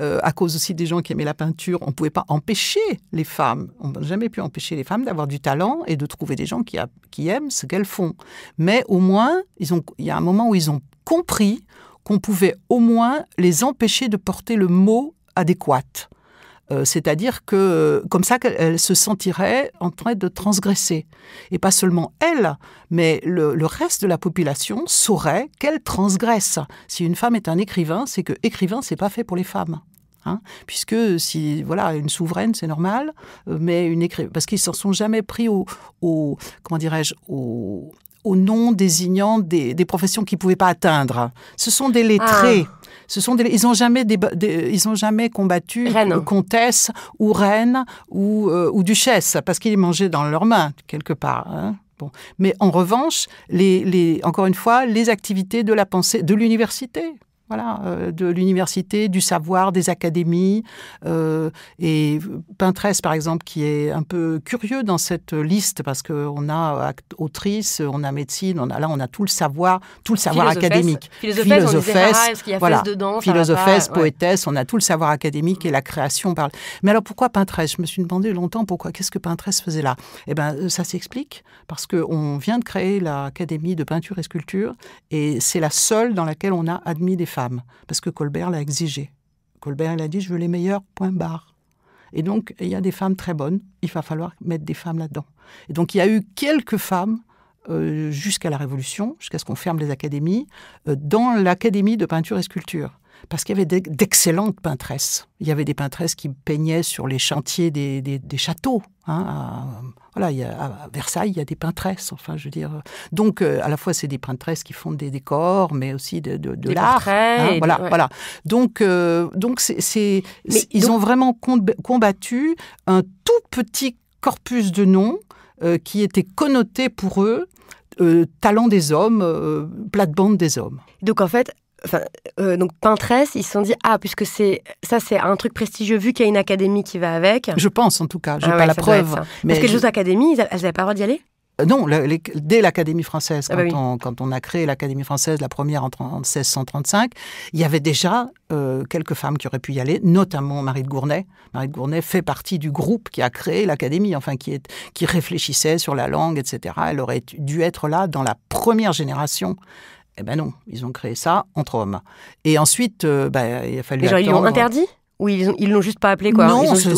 euh, à cause aussi des gens qui aimaient la peinture, on pouvait pas empêcher les femmes. On n'a jamais pu empêcher les femmes d'avoir du talent et de trouver des gens qui, qui aiment ce qu'elles font. Mais au moins, ils ont, il y a un moment où ils ont compris qu'on pouvait au moins les empêcher de porter le mot adéquat. Euh, c'est-à-dire que, euh, comme ça, qu'elle se sentirait en train de transgresser. Et pas seulement elle, mais le, reste de la population saurait qu'elle transgresse. Si une femme est un écrivain, c'est que écrivain, c'est pas fait pour les femmes. Hein, puisque si voilà une souveraine c'est normal, euh, mais une parce qu'ils se sont jamais pris au, comment dirais-je au, nom désignant des, professions qu'ils pouvaient pas atteindre. Ce sont des lettrés. Ah sont ils n'ont jamais, ont jamais combattu reine. comtesse ou reine ou, euh, duchesse, parce qu'ils mangeaient dans leurs mains, quelque part. Hein. Bon. Mais en revanche, encore une fois, les activités de la pensée, de l'université. Euh, de l'université, du savoir, des académies. Euh, et peintresse, par exemple, qui est un peu curieux dans cette liste, parce qu'on a autrice, on a médecine, on a, là, on a tout le savoir, tout le savoir académique. Philosophesse, poétesse, on a tout le savoir académique et la création parle. Mais alors, pourquoi peintresse Je me suis demandé longtemps pourquoi, qu'est-ce que peintresse faisait là Eh bien, euh, ça s'explique, parce qu'on vient de créer l'Académie de peinture et sculpture, et c'est la seule dans laquelle on a admis des femmes parce que Colbert l'a exigé. Colbert, il a dit, je veux les meilleurs, point barre. Et donc, il y a des femmes très bonnes, il va falloir mettre des femmes là-dedans. Et donc, il y a eu quelques femmes euh, jusqu'à la Révolution, jusqu'à ce qu'on ferme les académies, euh, dans l'Académie de peinture et sculpture parce qu'il y avait d'excellentes peintresses. Il y avait des peintresses qui peignaient sur les chantiers des, châteaux. Hein, à, voilà, il à Versailles, il y a des peintresses. Enfin, je veux dire. Donc, euh, à la fois, c'est des peintresses qui font des décors, mais aussi de, de, l'art. Hein, voilà, voilà. Donc, euh, donc, c'est, ils ont vraiment combattu un tout petit corpus de noms euh, qui était connoté pour eux talent des hommes, plat plate-bande des hommes. Donc en fait, euh, donc peintresse ils se sont dit ah puisque c'est ça c'est un truc prestigieux vu qu'il y a une académie qui va avec. Je pense en tout cas, j'ai n'ai ah pas la preuve. Mais ce que les autres académies, elles n'avaient pas le droit d'y aller. Euh, non, dès l'Académie française, ah bah quand, on, a créé l'Académie française, la première en 1635, il y avait déjà euh, quelques femmes qui auraient pu y aller, notamment Marie de Gournay. Marie de Gournay fait partie du groupe qui a créé l'Académie, enfin qui, est, qui réfléchissait sur la langue, etc. Elle aurait dû être là dans la première génération eh ben non, ils ont créé ça entre hommes. Et ensuite, euh, bah, il a fallu. ils l'ont interdit ou ils l'ont juste pas appelé quoi. Non, ils ont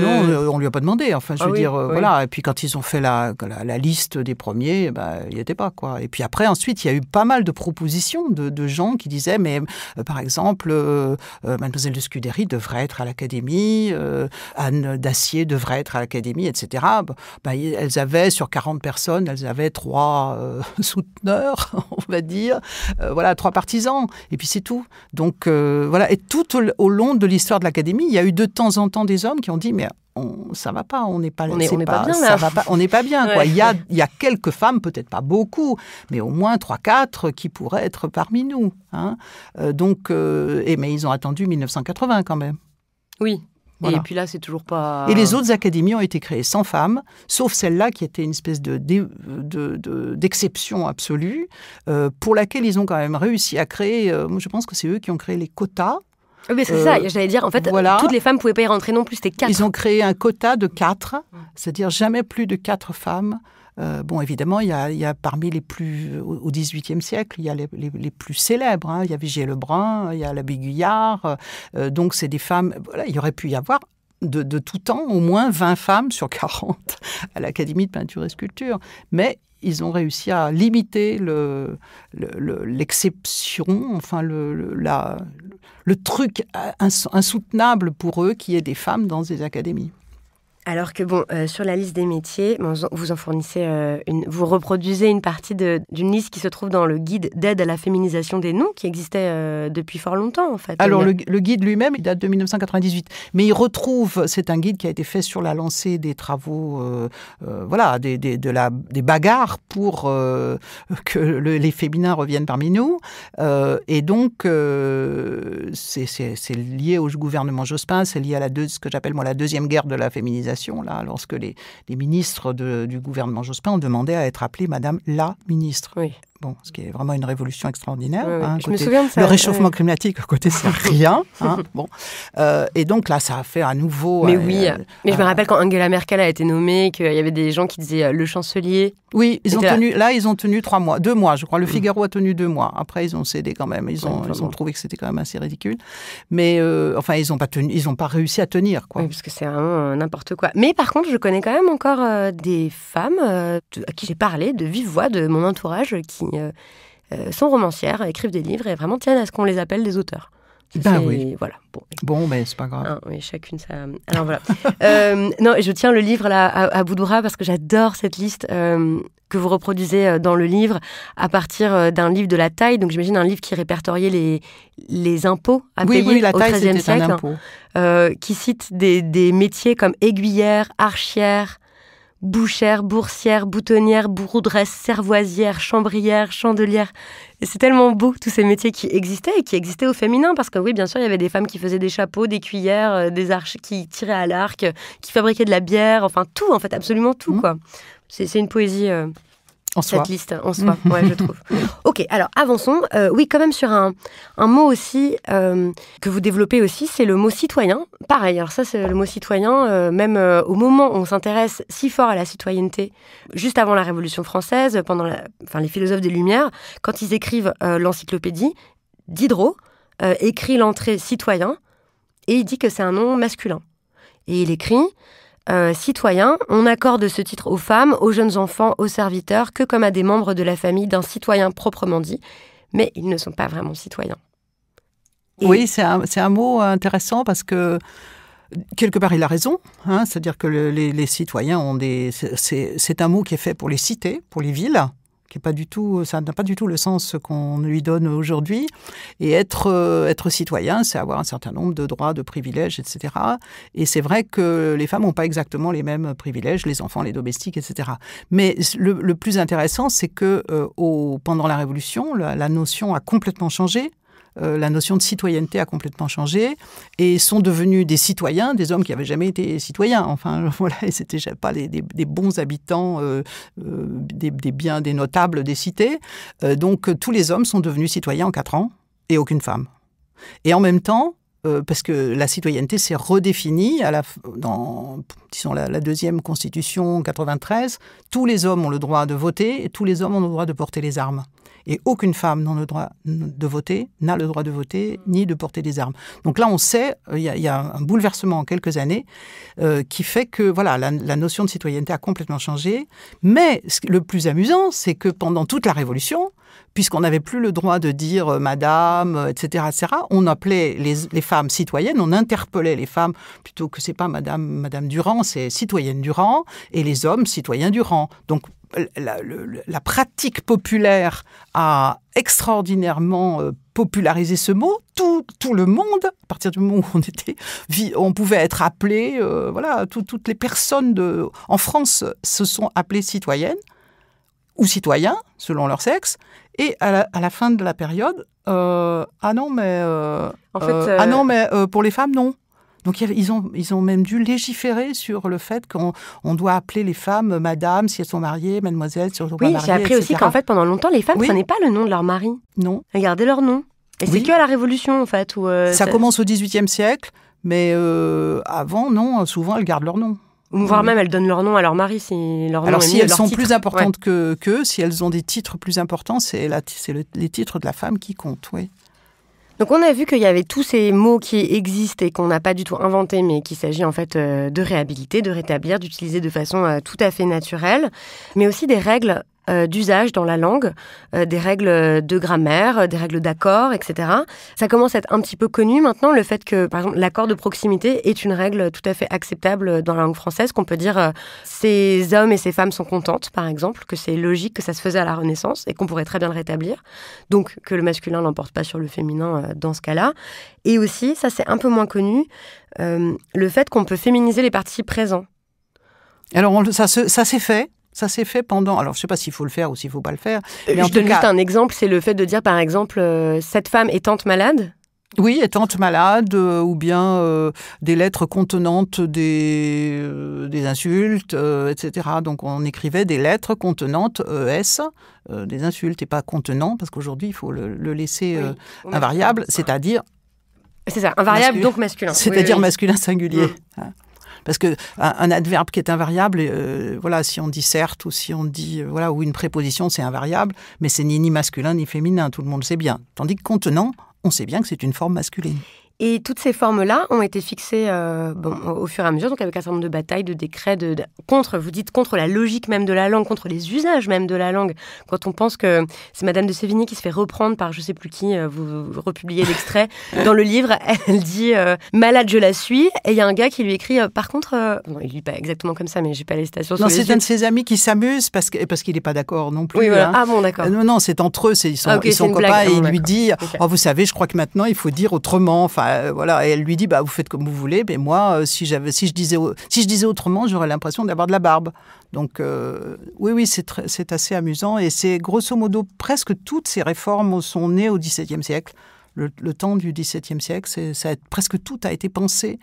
non, on lui a pas demandé. Enfin, je ah veux dire, euh, voilà. Et puis quand ils ont fait la, la, liste des premiers, bah, il n'y était pas quoi. Et puis après, ensuite, il y a eu pas mal de propositions de, de gens qui disaient, mais euh, par exemple, euh, Mademoiselle de Scudéry devrait être à l'académie, Anne Dacier devrait être à l'académie, etc. Bah, bah, elles avaient sur 40 personnes, elles avaient trois souteneurs, on va dire, voilà, trois partisans. Et puis c'est tout. Donc voilà. Et tout au long de l'histoire de l'académie, il y a eu de temps en temps des hommes qui ont dit mais on, ça va pas, on n'est pas, on bien Va pas, on n'est pas bien. Quoi. Il, y a, il quelques femmes, peut-être pas beaucoup, mais au moins 3-4 qui pourraient être parmi nous. Hein. Euh, donc, euh, et, mais ils ont attendu 1980 quand même. Oui. Et puis là, c'est toujours pas. Et les autres académies ont été créées sans femmes, sauf celle-là qui était une espèce de, d'exception absolue, euh, pour laquelle ils ont quand même réussi à créer. je pense que c'est eux qui ont créé les quotas oui, c'est ça. Euh, j'allais dire, en fait, toutes les femmes ne pouvaient pas y rentrer non plus, c'était quatre. Ils ont créé un quota de quatre, mm. c'est-à-dire jamais plus de quatre femmes. Euh, bon, évidemment, il y, a, parmi les plus. Au XVIIIe siècle, il y a les, plus célèbres. Hein. Il y a Vigée Lebrun, il y a la Guyard. Euh, donc, c'est des femmes. Voilà, il y aurait pu y avoir de, tout temps, au moins 20 femmes sur 40 à l'Académie de peinture et sculpture. Mais ils ont réussi à limiter l'exception, enfin le, truc insoutenable pour eux qui est des femmes dans des académies. Alors que bon, euh, sur la liste des métiers, vous en fournissez euh, une, vous reproduisez une partie d'une liste qui se trouve dans le guide d'aide à la féminisation des noms qui existait euh, depuis fort longtemps en fait. Alors le, guide lui-même, il date de 1998, mais il retrouve, c'est un guide qui a été fait sur la lancée des travaux, voilà, des, bagarres pour que les féminins reviennent parmi nous, et donc c'est lié au gouvernement Jospin, c'est lié à la ce que j'appelle moi la deuxième guerre de la féminisation là, lorsque les, ministres du gouvernement Jospin ont demandé à être appelés Madame la ministre. Oui. Bon, ce qui est vraiment une révolution extraordinaire. Hein, je me souviens de ça, le réchauffement climatique, climatique, côté c'est rien. Hein, bon, euh, et donc là, ça a fait à nouveau. Mais euh, oui, euh, mais je me rappelle quand Angela Merkel a été nommée, qu'il y avait des gens qui disaient le chancelier, oui, ils ont tenu, là, ils ont tenu trois mois, deux mois, je crois. Le mm. Figaro a tenu deux mois. Après, ils ont cédé quand même. Ils ont, trouvé que c'était quand même assez ridicule. Mais euh, enfin, ils n'ont pas réussi à tenir, quoi. Oui, parce que c'est vraiment euh, n'importe quoi. Mais par contre, je connais quand même encore euh, des femmes à qui j'ai parlé de vive voix de mon entourage qui sont romancières, écrivent des livres et vraiment tiennent à ce qu'on les appelle des auteurs. Bah oui. Voilà. Bon, ben c'est pas grave. Ah, chacune ça. Alors voilà. Euh, non, je tiens le livre là à, Boudoura parce que j'adore cette liste. Euh, que vous reproduisez euh, dans le livre à partir d'un livre de la taille. Donc j'imagine un livre qui répertoriait les, les impôts à oui, payer la taille, au XIIIe siècle, qui cite des, des métiers comme aiguillère, archière, bouchère, boursière, boutonnière, bourroudresse servoisière, chambrière, chandelière. c'est tellement beau tous ces métiers qui existaient et qui existaient au féminin parce que oui, bien sûr, il y avait des femmes qui faisaient des chapeaux, des cuillères, euh, des arches qui tiraient à l'arc, qui fabriquaient de la bière, enfin tout en fait, absolument tout mmh. quoi. C'est une poésie euh, en cette liste en soi, ouais, je trouve. Ok, alors avançons. Euh, oui, quand même sur un, un mot aussi euh, que vous développez aussi, c'est le mot citoyen. Pareil, alors ça c'est le mot citoyen, euh, même au moment où on s'intéresse si fort à la citoyenneté, juste avant la Révolution française, pendant enfin, les philosophes des Lumières, quand ils écrivent l'encyclopédie, Diderot écrit l'entrée citoyen et il dit que c'est un nom masculin. Et il écrit euh, « Citoyens, citoyen, on accorde ce titre aux femmes, aux jeunes enfants, aux serviteurs, que comme à des membres de la famille d'un citoyen proprement dit, mais ils ne sont pas vraiment citoyens. Oui, c'est un, un, mot intéressant parce que quelque part, il a raison. Hein. C'est-à-dire que les, les, citoyens ont des. C'est un mot qui est fait pour les cités, pour les villes qui tout, euh, ça n'a pas du tout le sens qu'on lui donne aujourd'hui. Et être, euh, être citoyen, c'est avoir un certain nombre de droits, de privilèges, etc. Et c'est vrai que les femmes n'ont pas exactement les mêmes privilèges, les enfants, les domestiques, etc. Mais le, plus intéressant, c'est que euh, pendant la Révolution, la notion a complètement changé. Euh, la notion de citoyenneté a complètement changé et sont devenus des citoyens, des hommes qui n'avaient jamais été citoyens. Enfin, voilà, et c'était pas des, bons habitants, euh, euh, des, biens, des notables des cités. donc, tous les hommes sont devenus citoyens en quatre ans et aucune femme. Et en même temps, parce que la citoyenneté s'est redéfinie à la, dans, sont la, deuxième constitution 93, tous les hommes ont le droit de voter et tous les hommes ont le droit de porter les armes. Et aucune femme n'a le droit de voter, n'a le droit de voter, ni de porter des armes. Donc là, on sait, euh, il y, a, un bouleversement en quelques années euh, qui fait que voilà, la, notion de citoyenneté a complètement changé. Mais le plus amusant, c'est que pendant toute la Révolution, puisqu'on n'avait plus le droit de dire euh, madame, etc., etc., on appelait les, femmes citoyennes, on interpellait les femmes plutôt que c'est pas madame, madame Durand, c'est citoyenne du rang et les hommes citoyens du rang. Donc la, pratique populaire a extraordinairement euh, popularisé ce mot. Tout, tout, le monde, à partir du moment où on était, on pouvait être appelé, euh, voilà, toutes les personnes de, en France se sont appelées citoyennes ou citoyens, selon leur sexe. Et à la, fin de la période, euh, ah non, mais, ah non, mais pour les femmes, non. Donc ils ont, ils ont même dû légiférer sur le fait qu'on on doit appeler les femmes euh, madame si elles sont mariées, mademoiselle si elles sont mariées. Oui, j'ai appris aussi qu'en fait pendant longtemps les femmes, ce n'est pas le nom de leur mari. Non. gardaient leur nom. Et c'est que à la Révolution en fait. Euh, ça, commence au XVIIIe siècle, mais euh, avant non, souvent elles gardent leur nom. Ou Voire même, elles donnent leur nom à leur mari si leur Alors, si elles sont plus importantes que qu'eux, si elles ont des titres plus importants, c'est, c'est les titres de la femme qui comptent, oui. Donc on a vu qu'il y avait tous ces mots qui existent et qu'on n'a pas du tout inventé mais qu'il s'agit en fait euh, de réhabiliter, de rétablir, d'utiliser de façon euh, tout à fait naturelle, mais aussi des règles euh, d'usage dans la langue, euh, des règles de grammaire, euh, des règles d'accord, etc. Ça commence à être un petit peu connu maintenant, le fait que, par exemple, l'accord de proximité est une règle tout à fait acceptable dans la langue française, qu'on peut dire ces hommes et ces femmes sont contentes, par exemple, que c'est logique que ça se faisait à la Renaissance et qu'on pourrait très bien le rétablir. Donc, que le masculin n'emporte pas sur le féminin dans ce cas-là. Et aussi, ça c'est un peu moins connu, le fait qu'on peut féminiser les partis présents. Alors, ça s'est fait ça s'est fait pendant. Alors, je ne sais pas s'il faut le faire ou s'il ne faut pas le faire. Euh, je donne juste un exemple c'est le fait de dire, par exemple, euh, cette femme étant malade. Oui, tante malade, euh, ou bien des lettres contenantes des, des insultes, etc. Donc on écrivait des lettres contenantes S, des insultes, et pas contenant, parce qu'aujourd'hui il faut le, laisser invariable, c'est-à-dire. C'est ça, invariable donc masculin. C'est-à-dire masculin singulier. Hein. Parce que un, adverbe qui est invariable, euh, voilà, si on dit certes ou si on dit euh, voilà ou une préposition, c'est invariable, mais c'est ni ni masculin ni féminin, tout le monde sait bien. Tandis que contenant, on sait bien que c'est une forme masculine. Et toutes ces formes-là ont été fixées euh, bon, au fur et à mesure, donc avec un certain nombre de batailles, de décrets, de, contre, vous dites, contre la logique même de la langue, contre les usages même de la langue. Quand on pense que c'est Madame de Sévigné qui se fait reprendre par je sais plus qui, euh, vous, republiez l'extrait, dans le livre, elle dit euh, Malade, je la suis », et il y a un gars qui lui écrit Par contre, non, il dit pas exactement comme ça, mais j'ai pas les stations. Non, c'est un de ses amis qui s'amuse parce qu'il parce n'est pas d'accord non plus. Hein. Ah bon, d'accord. non, non, c'est entre eux, ils sont, ah, ils sont copains, et ah il lui dit oh, Vous savez, je crois que maintenant, il faut dire autrement », enfin euh, voilà. Et elle lui dit, bah, vous faites comme vous voulez, mais moi, euh, si, j'avais, si, je, disais, si je disais autrement, j'aurais l'impression d'avoir de la barbe. Donc, euh, oui, oui, c'est assez amusant. Et c'est grosso modo, presque toutes ces réformes sont nées au XVIIe siècle. Le, temps du XVIIe siècle, ça, presque tout a été pensé.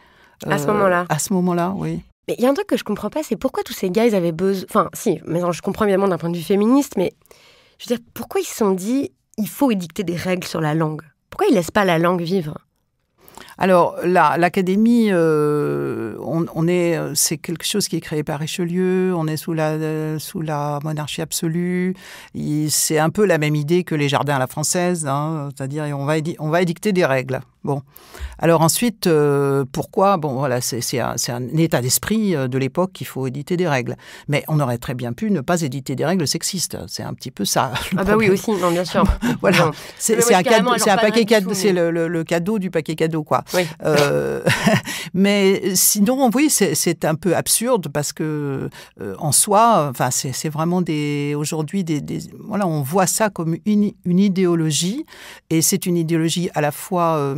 à ce moment-là. À ce moment-là, oui. Mais il y a un truc que je comprends pas, c'est pourquoi tous ces gars, ils avaient besoin. Enfin, si, mais je comprends évidemment d'un point de vue féministe, mais je veux dire, pourquoi ils se sont dit, il faut édicter des règles sur la langue Pourquoi ils laissent pas la langue vivre alors, l'Académie, euh, on, on, est, euh, c'est quelque chose qui est créé par Richelieu, on est sous la, euh, sous la monarchie absolue. C'est un peu la même idée que les jardins à la française, hein, c'est-à-dire on on va édicter des règles. Bon. Alors ensuite, euh, pourquoi Bon, voilà, c'est un, état d'esprit euh, de l'époque qu'il faut éditer des règles. Mais on aurait très bien pu ne pas éditer des règles sexistes. C'est un petit peu ça. Ah bah oui, aussi, non, bien sûr. voilà. C'est un, un paquet cadeau, c'est le, cadeau du paquet cadeau, quoi. Euh, mais sinon, oui, c'est un peu absurde parce que en soi, enfin, c'est vraiment des aujourd'hui des, voilà, on voit ça comme une, une idéologie et c'est une idéologie à la fois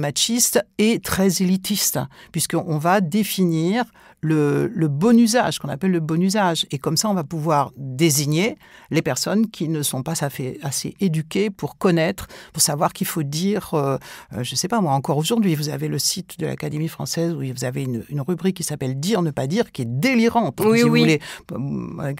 et très élitiste, puisqu'on va définir le, bon usage, qu'on appelle le bon usage. Et comme ça, on va pouvoir désigner les personnes qui ne sont pas assez, assez éduquées pour connaître, pour savoir qu'il faut dire, euh, euh, je ne sais pas moi, encore aujourd'hui, vous avez le site de l'Académie française où vous avez une, rubrique qui s'appelle Dire, ne pas dire, qui est délirante. Oui, si oui. Vous voulez, bah,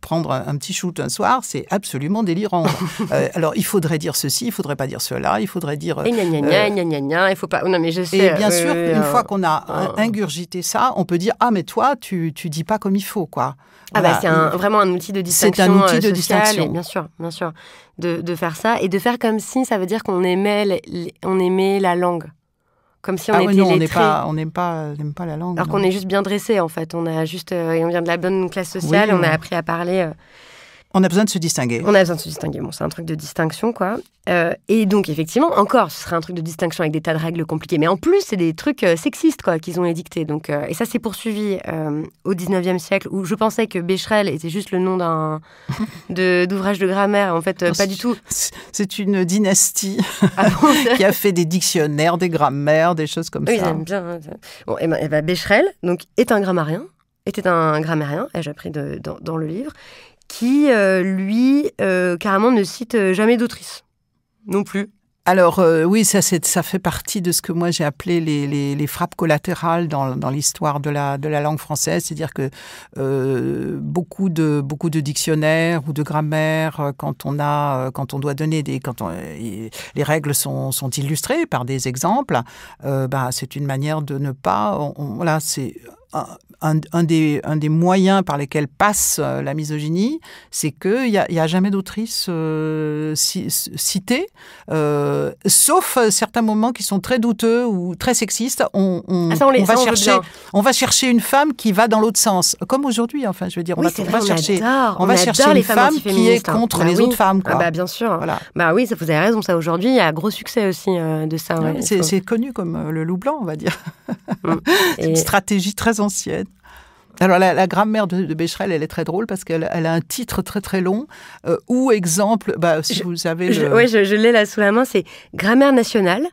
prendre un, petit shoot un soir, c'est absolument délirant. Euh, alors, il faudrait dire ceci, il faudrait pas dire cela, il faudrait dire. Et gna gna euh, gna, gna gna il faut pas. Non, mais je sais. bien sûr, une fois qu'on a ah. ingurgité ça, on peut dire ah mais toi, tu tu dis pas comme il faut quoi. Ah bah c'est vraiment un outil de distinction. C'est un outil euh, de distinction. bien sûr, bien sûr, de, faire ça et de faire comme si ça veut dire qu'on aimait on aimait la langue. Comme si on ah était on n'aime pas, pas la langue. Alors qu'on est juste bien dressé en fait. On a juste, euh, on vient de la bonne classe sociale, on a appris à parler euh, on a besoin de se distinguer. On a besoin de se distinguer. Bon, c'est un truc de distinction, quoi. Euh, et donc, effectivement, encore, ce serait un truc de distinction avec des tas de règles compliquées. Mais en plus, c'est des trucs euh, sexistes, quoi, qu'ils ont édictés. Donc, euh, et ça s'est poursuivi au 19e siècle, où je pensais que Becherel était juste le nom d'un d'ouvrage de, grammaire. En fait, pas du tout. C'est une dynastie ah qui a fait des dictionnaires, des grammaires, des choses comme ça. Oui, bien. Hein, bon, et eh ben, eh ben donc, est un grammarien était un grammairien, j'ai appris de, dans, dans, le livre, qui, euh, lui, euh, carrément ne cite euh, jamais d'autrice non plus. Alors oui, ça, fait partie de ce que moi j'ai appelé les, frappes collatérales dans, l'histoire de la, langue française, c'est-à-dire que beaucoup, de, dictionnaires ou de grammaires, quand on, doit donner des... Quand les règles sont, illustrées par des exemples, bah, c'est une manière de ne pas un, des, un, des, moyens par lesquels passe euh, la misogynie, c'est qu'il n'y a, a, jamais d'autrice euh, citée, euh, sauf certains moments qui sont très douteux ou très sexistes. On, on, ah, va, chercher, on va chercher une femme qui va dans l'autre sens, comme aujourd'hui, enfin, je veux dire. on va, chercher, on va une femme qui est hein. contre bah les autres femmes. Ah, bah, bien sûr. Bah oui, ça, vous avez raison, ça aujourd'hui, il y a un gros succès aussi de ça. Hein, c'est connu comme le loup blanc, on va dire. Mm. une Stratégie très alors la, grammaire de, de, Becherel, elle est très drôle parce qu'elle a un titre très très long. Euh, ou exemple, bah, si vous avez... je, je l'ai là sous la main, c'est Grammaire nationale,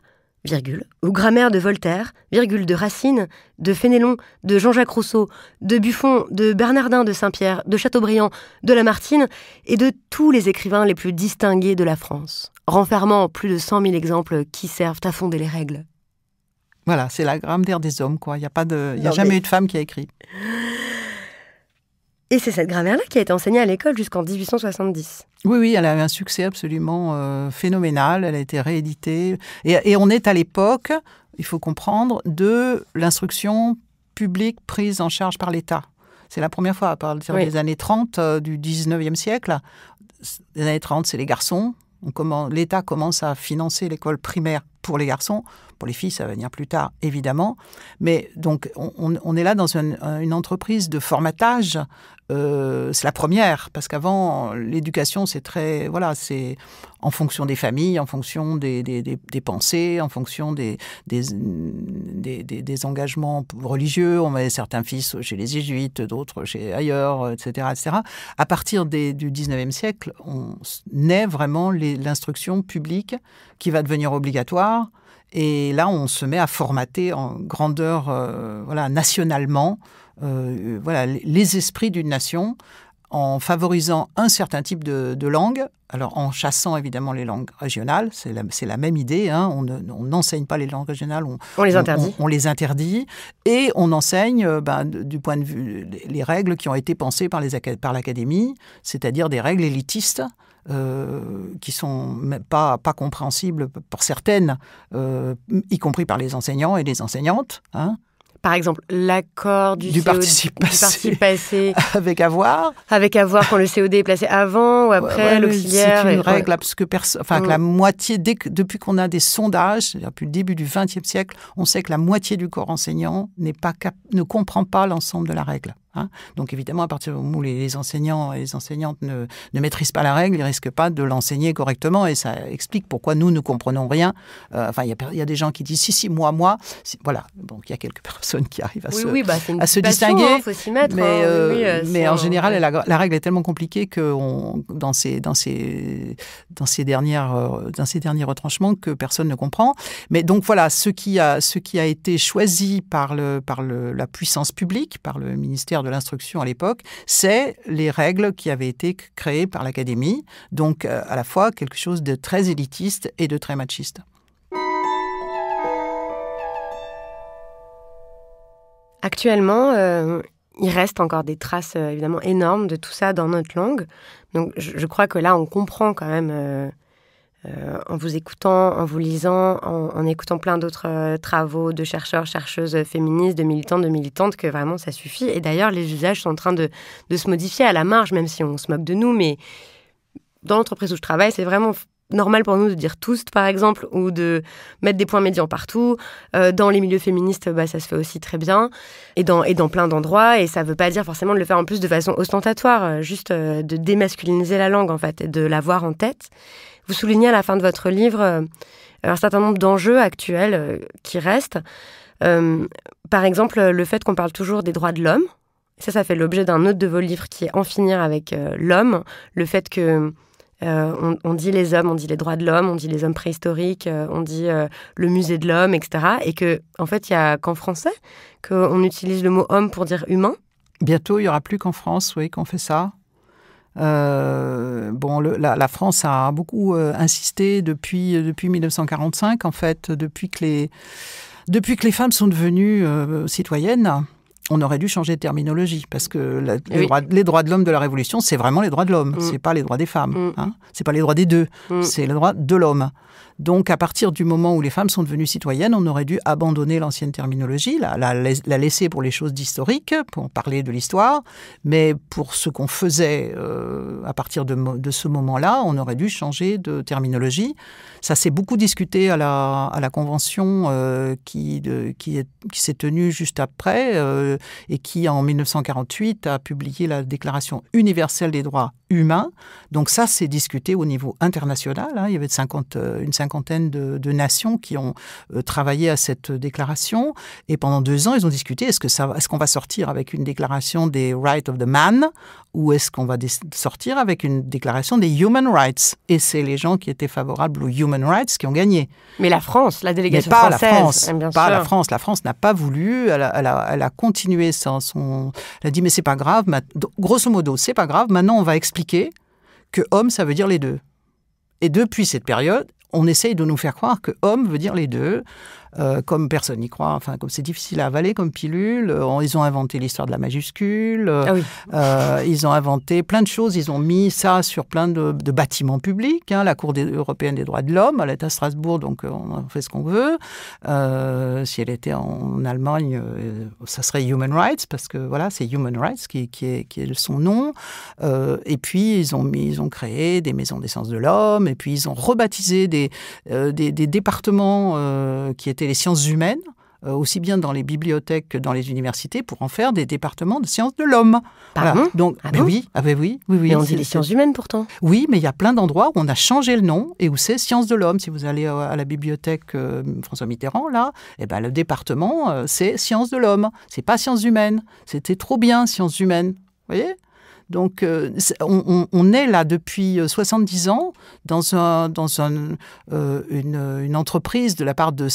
virgule, ou Grammaire de Voltaire, virgule, de Racine, de Fénelon, de Jean-Jacques Rousseau, de Buffon, de Bernardin de Saint-Pierre, de Chateaubriand, de Lamartine, et de tous les écrivains les plus distingués de la France, renfermant plus de 100 000 exemples qui servent à fonder les règles. Voilà, c'est la grammaire des hommes, quoi. Il n'y a, pas de, a jamais eu de femme qui a écrit. Et c'est cette grammaire-là qui a été enseignée à l'école jusqu'en 1870. Oui, oui, elle a eu un succès absolument euh, phénoménal. Elle a été rééditée. Et, on est à l'époque, il faut comprendre, de l'instruction publique prise en charge par l'État. C'est la première fois, à partir des années 30 euh, du 19e siècle. Les années 30, c'est les garçons l'État commence à financer l'école primaire pour les garçons, pour les filles ça va venir plus tard évidemment, mais donc on, est là dans une entreprise de formatage euh, c'est la première, parce qu'avant, l'éducation, c'est très. Voilà, c'est en fonction des familles, en fonction des, pensées, en fonction des, des, engagements religieux. On avait certains fils chez les jésuites, d'autres chez ailleurs, etc. À partir du 19e siècle, on naît vraiment l'instruction publique qui va devenir obligatoire. Et là, on se met à formater en grandeur, euh, voilà, nationalement, euh, euh, voilà, les esprits d'une nation en favorisant un certain type de, langue, alors en chassant évidemment les langues régionales, c'est la, même idée, hein. on n'enseigne pas les langues régionales, on, les interdit. et on enseigne euh, ben, du point de vue les règles qui ont été pensées par l'Académie, c'est-à-dire des règles élitistes. qui sont pas, compréhensibles pour certaines, y compris par les enseignants et les enseignantes. Hein par exemple, l'accord du, du, passé avec avoir. Avec avoir quand le COD est placé avant ou après ouais, l'auxiliaire. C'est une règle, parce la mm. moitié, depuis qu'on a des sondages, depuis le début du XXe siècle, on sait que la moitié du corps enseignant n'est pas ne comprend pas l'ensemble de la règle. Hein. Donc évidemment, à partir du moment où les, enseignants et les enseignantes ne, maîtrisent pas la règle, ils risquent pas de l'enseigner correctement. Et ça explique pourquoi nous ne comprenons rien. Euh, enfin, il y, a des gens qui disent si, si, moi, moi. Voilà. Donc il y a quelques personnes qui arrivent à se, bah, à se distinguer. Mais, en général, la, règle est tellement compliquée que dans, ces, dans, ces, dernières, euh, dans ces derniers retranchements que personne ne comprend. Mais donc voilà, ce qui a, ce qui a été choisi par, le, par la puissance publique, par le ministère de l'instruction à l'époque, c'est les règles qui avaient été créées par l'Académie, donc euh, à la fois quelque chose de très élitiste et de très machiste. Actuellement, euh, il reste encore des traces euh, évidemment énormes de tout ça dans notre langue. Donc je crois que là, on comprend quand même euh, en vous écoutant, en vous lisant, en, écoutant plein d'autres euh, travaux de chercheurs, chercheuses euh, féministes, de militants, de militantes, que vraiment ça suffit. Et d'ailleurs, les usages sont en train de, se modifier à la marge, même si on se moque de nous. Mais dans l'entreprise où je travaille, c'est vraiment normal pour nous de dire tous, par exemple, ou de mettre des points médians partout. dans les milieux féministes, bah, ça se fait aussi très bien, et dans, et dans plein d'endroits. Et ça ne veut pas dire forcément de le faire en plus de façon ostentatoire, juste de démasculiniser la langue, en fait, et de l'avoir en tête. Vous soulignez à la fin de votre livre euh, un certain nombre d'enjeux actuels euh, qui restent. Euh, par exemple, le fait qu'on parle toujours des droits de l'homme. Ça, ça fait l'objet d'un autre de vos livres qui est En finir avec l'homme. Le fait que on, dit les hommes, on dit les droits de l'homme, on dit les hommes préhistoriques, on dit le musée de l'homme, etc. Et que, en fait, il n'y a qu'en français qu'on utilise le mot homme pour dire humain. Bientôt, il n'y aura plus qu'en France, oui, qu'on fait ça. Euh, bon, la, France a beaucoup euh, insisté depuis, euh, depuis 1945, en fait, depuis que les, depuis que les femmes sont devenues citoyennes on aurait dû changer de terminologie parce que eh les, droits, de l'homme de la Révolution, c'est vraiment les droits de l'homme. Mm. C'est pas les droits des femmes. Mm. Hein. C'est pas les droits des deux. Mm. C'est les droits de l'homme. Donc, à partir du moment où les femmes sont devenues citoyennes, on aurait dû abandonner l'ancienne terminologie, la, laisser pour les choses d'historique, pour parler de l'histoire, mais pour ce qu'on faisait euh, à partir de, ce moment-là, on aurait dû changer de terminologie. Ça s'est beaucoup discuté à la, convention euh, qui, qui, qui s'est tenue juste après. Euh, et qui, en 1948, a publié la Déclaration universelle des droits humain. Donc ça, c'est discuté au niveau international. Hein. Il y avait euh, une cinquantaine de, nations qui ont euh, travaillé à cette déclaration. Et pendant deux ans, ils ont discuté, est-ce qu'on va sortir avec une déclaration des Rights of the Man ou est-ce qu'on va sortir avec une déclaration des Human Rights Et c'est les gens qui étaient favorables aux Human Rights qui ont gagné. Mais la France, la délégation pas La France, hein, pas la France. La France n'a pas voulu, elle a, continué sans son... Elle a dit, mais c'est pas grave, grosso modo, c'est pas grave, maintenant on va expliquer que homme, ça veut dire les deux. Et depuis cette période, on essaye de nous faire croire que homme veut dire les deux. Euh, comme personne n'y croit, enfin comme c'est difficile à avaler comme pilule. Euh, ils ont inventé l'histoire de la majuscule, euh, ah ils ont inventé plein de choses, ils ont mis ça sur plein de, bâtiments publics, hein, la Cour européenne des droits de l'homme, elle est à Strasbourg, donc on fait ce qu'on veut. si elle était en Allemagne, ça serait Human Rights, parce que voilà, c'est Human Rights qui, est, qui, est, son nom. et puis ils ont, mis, ils ont créé des maisons d'essence de l'homme, et puis ils ont rebaptisé des, des départements qui étaient les sciences humaines, euh, aussi bien dans les bibliothèques que dans les universités, pour en faire des départements de sciences de l'homme. Donc, ah oui, mais ah ben oui, oui, Mais on dit les sciences humaines pourtant. Oui, mais il y a plein d'endroits où on a changé le nom et où c'est sciences de l'homme. Si vous allez euh, à la bibliothèque euh, François Mitterrand, là, et eh ben, le département, c'est sciences de l'homme. C'est pas sciences humaines. C'était trop bien, sciences humaines. Vous voyez donc euh, on, est là depuis 70 euh, ans dans, euh, une, entreprise de la part de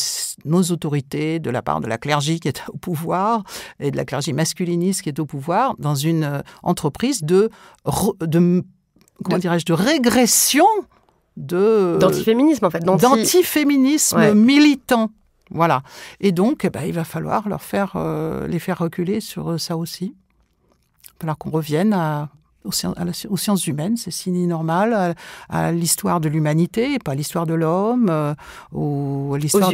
nos autorités, de la part de la clergie qui est au pouvoir et de la clergie masculiniste qui est au pouvoir, dans une entreprise de, comment dirais-je de régression de d'antiféminisme en fait d'antiféminisme militant voilà et donc eh ben, il va falloir leur faire les faire reculer sur ça aussi alors qu'on revienne aux, sciences, humaines, c'est si normal, à, l'histoire de l'humanité, pas l'histoire de l'homme, euh, ou l'histoire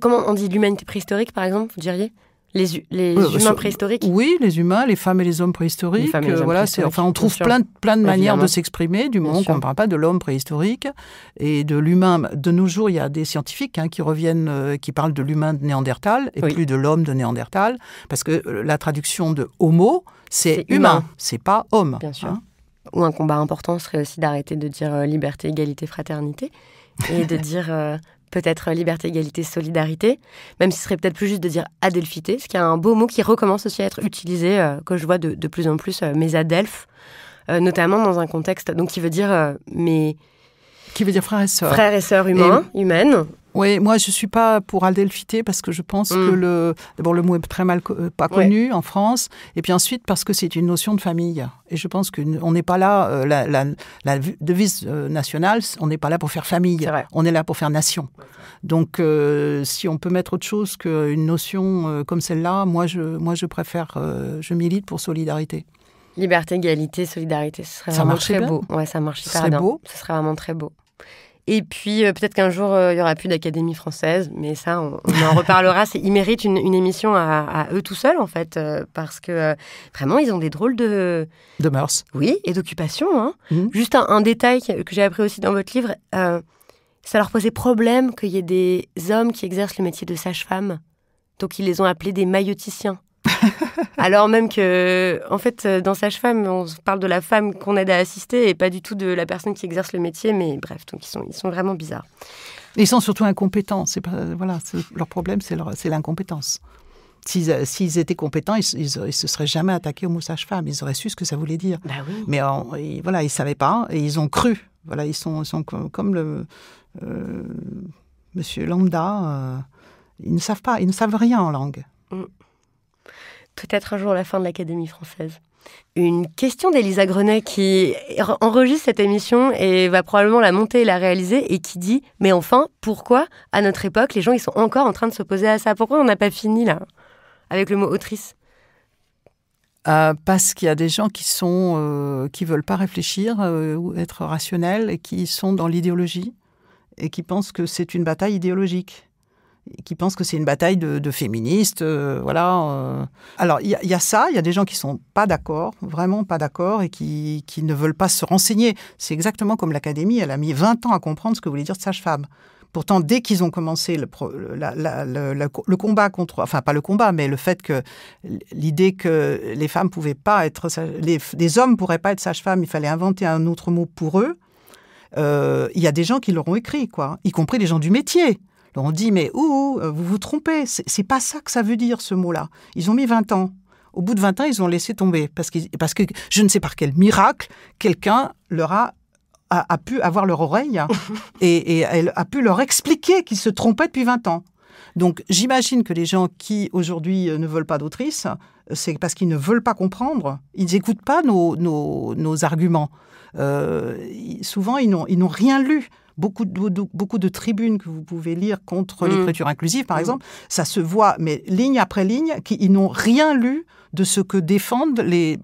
comment on dit l'humanité préhistorique, par exemple, vous diriez les, les humains préhistoriques Oui, les humains, les femmes et les hommes préhistoriques. Euh, voilà, c'est enfin, on trouve plein, de, plein de manières de s'exprimer du moment qu'on ne parle pas de l'homme préhistorique et de l'humain. De nos jours, il y a des scientifiques hein, qui reviennent, euh, qui parlent de l'humain de Néandertal et plus de l'homme de Néandertal, parce que la traduction de homo, c'est humain, c'est pas homme. Bien sûr. Hein. Ou un combat important serait aussi d'arrêter de dire euh, liberté, égalité, fraternité et de dire euh, peut-être euh, liberté, égalité, solidarité, même si ce serait peut-être plus juste de dire adelphité, Ce qui est un beau mot qui recommence aussi à être utilisé, que je vois de, plus en plus, mes adelphes, notamment dans un contexte donc qui veut dire mes... Qui veut dire frères et sœurs. et humains, humaines. Oui, moi je suis pas pour Adelphité parce que je pense que hmm. le d'abord le mot est très mal euh, pas connu en France et puis ensuite parce que c'est une notion de famille et je pense qu'on n'est pas là euh, la, devise euh, nationale on n'est pas là pour faire famille on est là pour faire nation donc si on peut mettre autre chose qu'une notion comme celle-là moi je moi je préfère je milite pour solidarité. Liberté, égalité, solidarité, ce serait ça vraiment très bien. beau. Ouais, ça marche très bien. Beau. Ce serait vraiment très beau. Et puis euh, peut-être qu'un jour, euh, il y n'y aura plus d'Académie française, mais ça, on, en reparlera. Ils méritent une, émission à, eux tout seuls, en fait, euh, parce que vraiment, ils ont des drôles de... De mœurs. Oui, et d'occupation. Hein. Mhm. Juste un, détail que j'ai appris aussi dans votre livre, ça leur posait problème qu'il y ait des hommes qui exercent le métier de sage-femme. Donc ils les ont appelés des mailloticiens. Alors même que, en fait, euh, dans Sage-Femme, on parle de la femme qu'on aide à assister et pas du tout de la personne qui exerce le métier. Mais bref, donc ils sont, ils vraiment bizarres. Ils sont surtout incompétents. C'est leur problème, c'est l'incompétence. Euh, s'ils étaient compétents, ils, ne se seraient jamais attaqués au mot sage-femme. Ils auraient su ce que ça voulait dire. Bah mais ils, voilà, ils savaient pas et ils ont cru. Voilà, ils sont, comme le euh, Monsieur Lambda. ils ne savent pas, ils ne savent rien en langue. Mm peut-être un jour la fin de l'Académie française. Une question d'Elisa Grenet qui enregistre cette émission et va probablement la monter et la réaliser et qui dit Mais enfin, pourquoi à notre époque les gens ils sont encore en train de s'opposer à ça Pourquoi on n'a pas fini là avec le mot autrice ah, parce qu'il y a des gens qui sont euh, qui veulent pas réfléchir euh, ou être rationnels et qui sont dans l'idéologie et qui pensent que c'est une bataille idéologique qui pensent que c'est une bataille de, féministes. Euh, voilà. Euh. Alors, il y, a ça, il y a des gens qui sont pas d'accord, vraiment pas d'accord, et qui, ne veulent pas se renseigner. C'est exactement comme l'Académie, elle a mis 20 ans à comprendre ce que voulait dire sage-femme. Pourtant, dès qu'ils ont commencé le, le, combat contre, enfin pas le combat, mais le fait que l'idée que les femmes pouvaient pas être, les, hommes hommes pourraient pas être sage femmes il fallait inventer un autre mot pour eux. Euh, il y a des gens qui l'auront écrit, quoi, y compris les gens du métier on dit mais ouh, euh, vous vous trompez, c'est pas ça que ça veut dire ce mot-là. Ils ont mis 20 ans. Au bout de 20 ans, ils ont laissé tomber parce que, parce que je ne sais par quel miracle, quelqu'un leur a, a, pu avoir leur oreille et, elle a pu leur expliquer qu'ils se trompaient depuis 20 ans. Donc j'imagine que les gens qui aujourd'hui euh, ne veulent pas d'autrice, euh, c'est parce qu'ils ne veulent pas comprendre, ils n'écoutent pas nos, arguments. souvent, ils n'ont rien lu beaucoup de, tribunes que vous pouvez lire contre mm. l'écriture inclusive, par mm. exemple, ça se voit, mais ligne après ligne, qu'ils n'ont rien lu de ce que défendent les,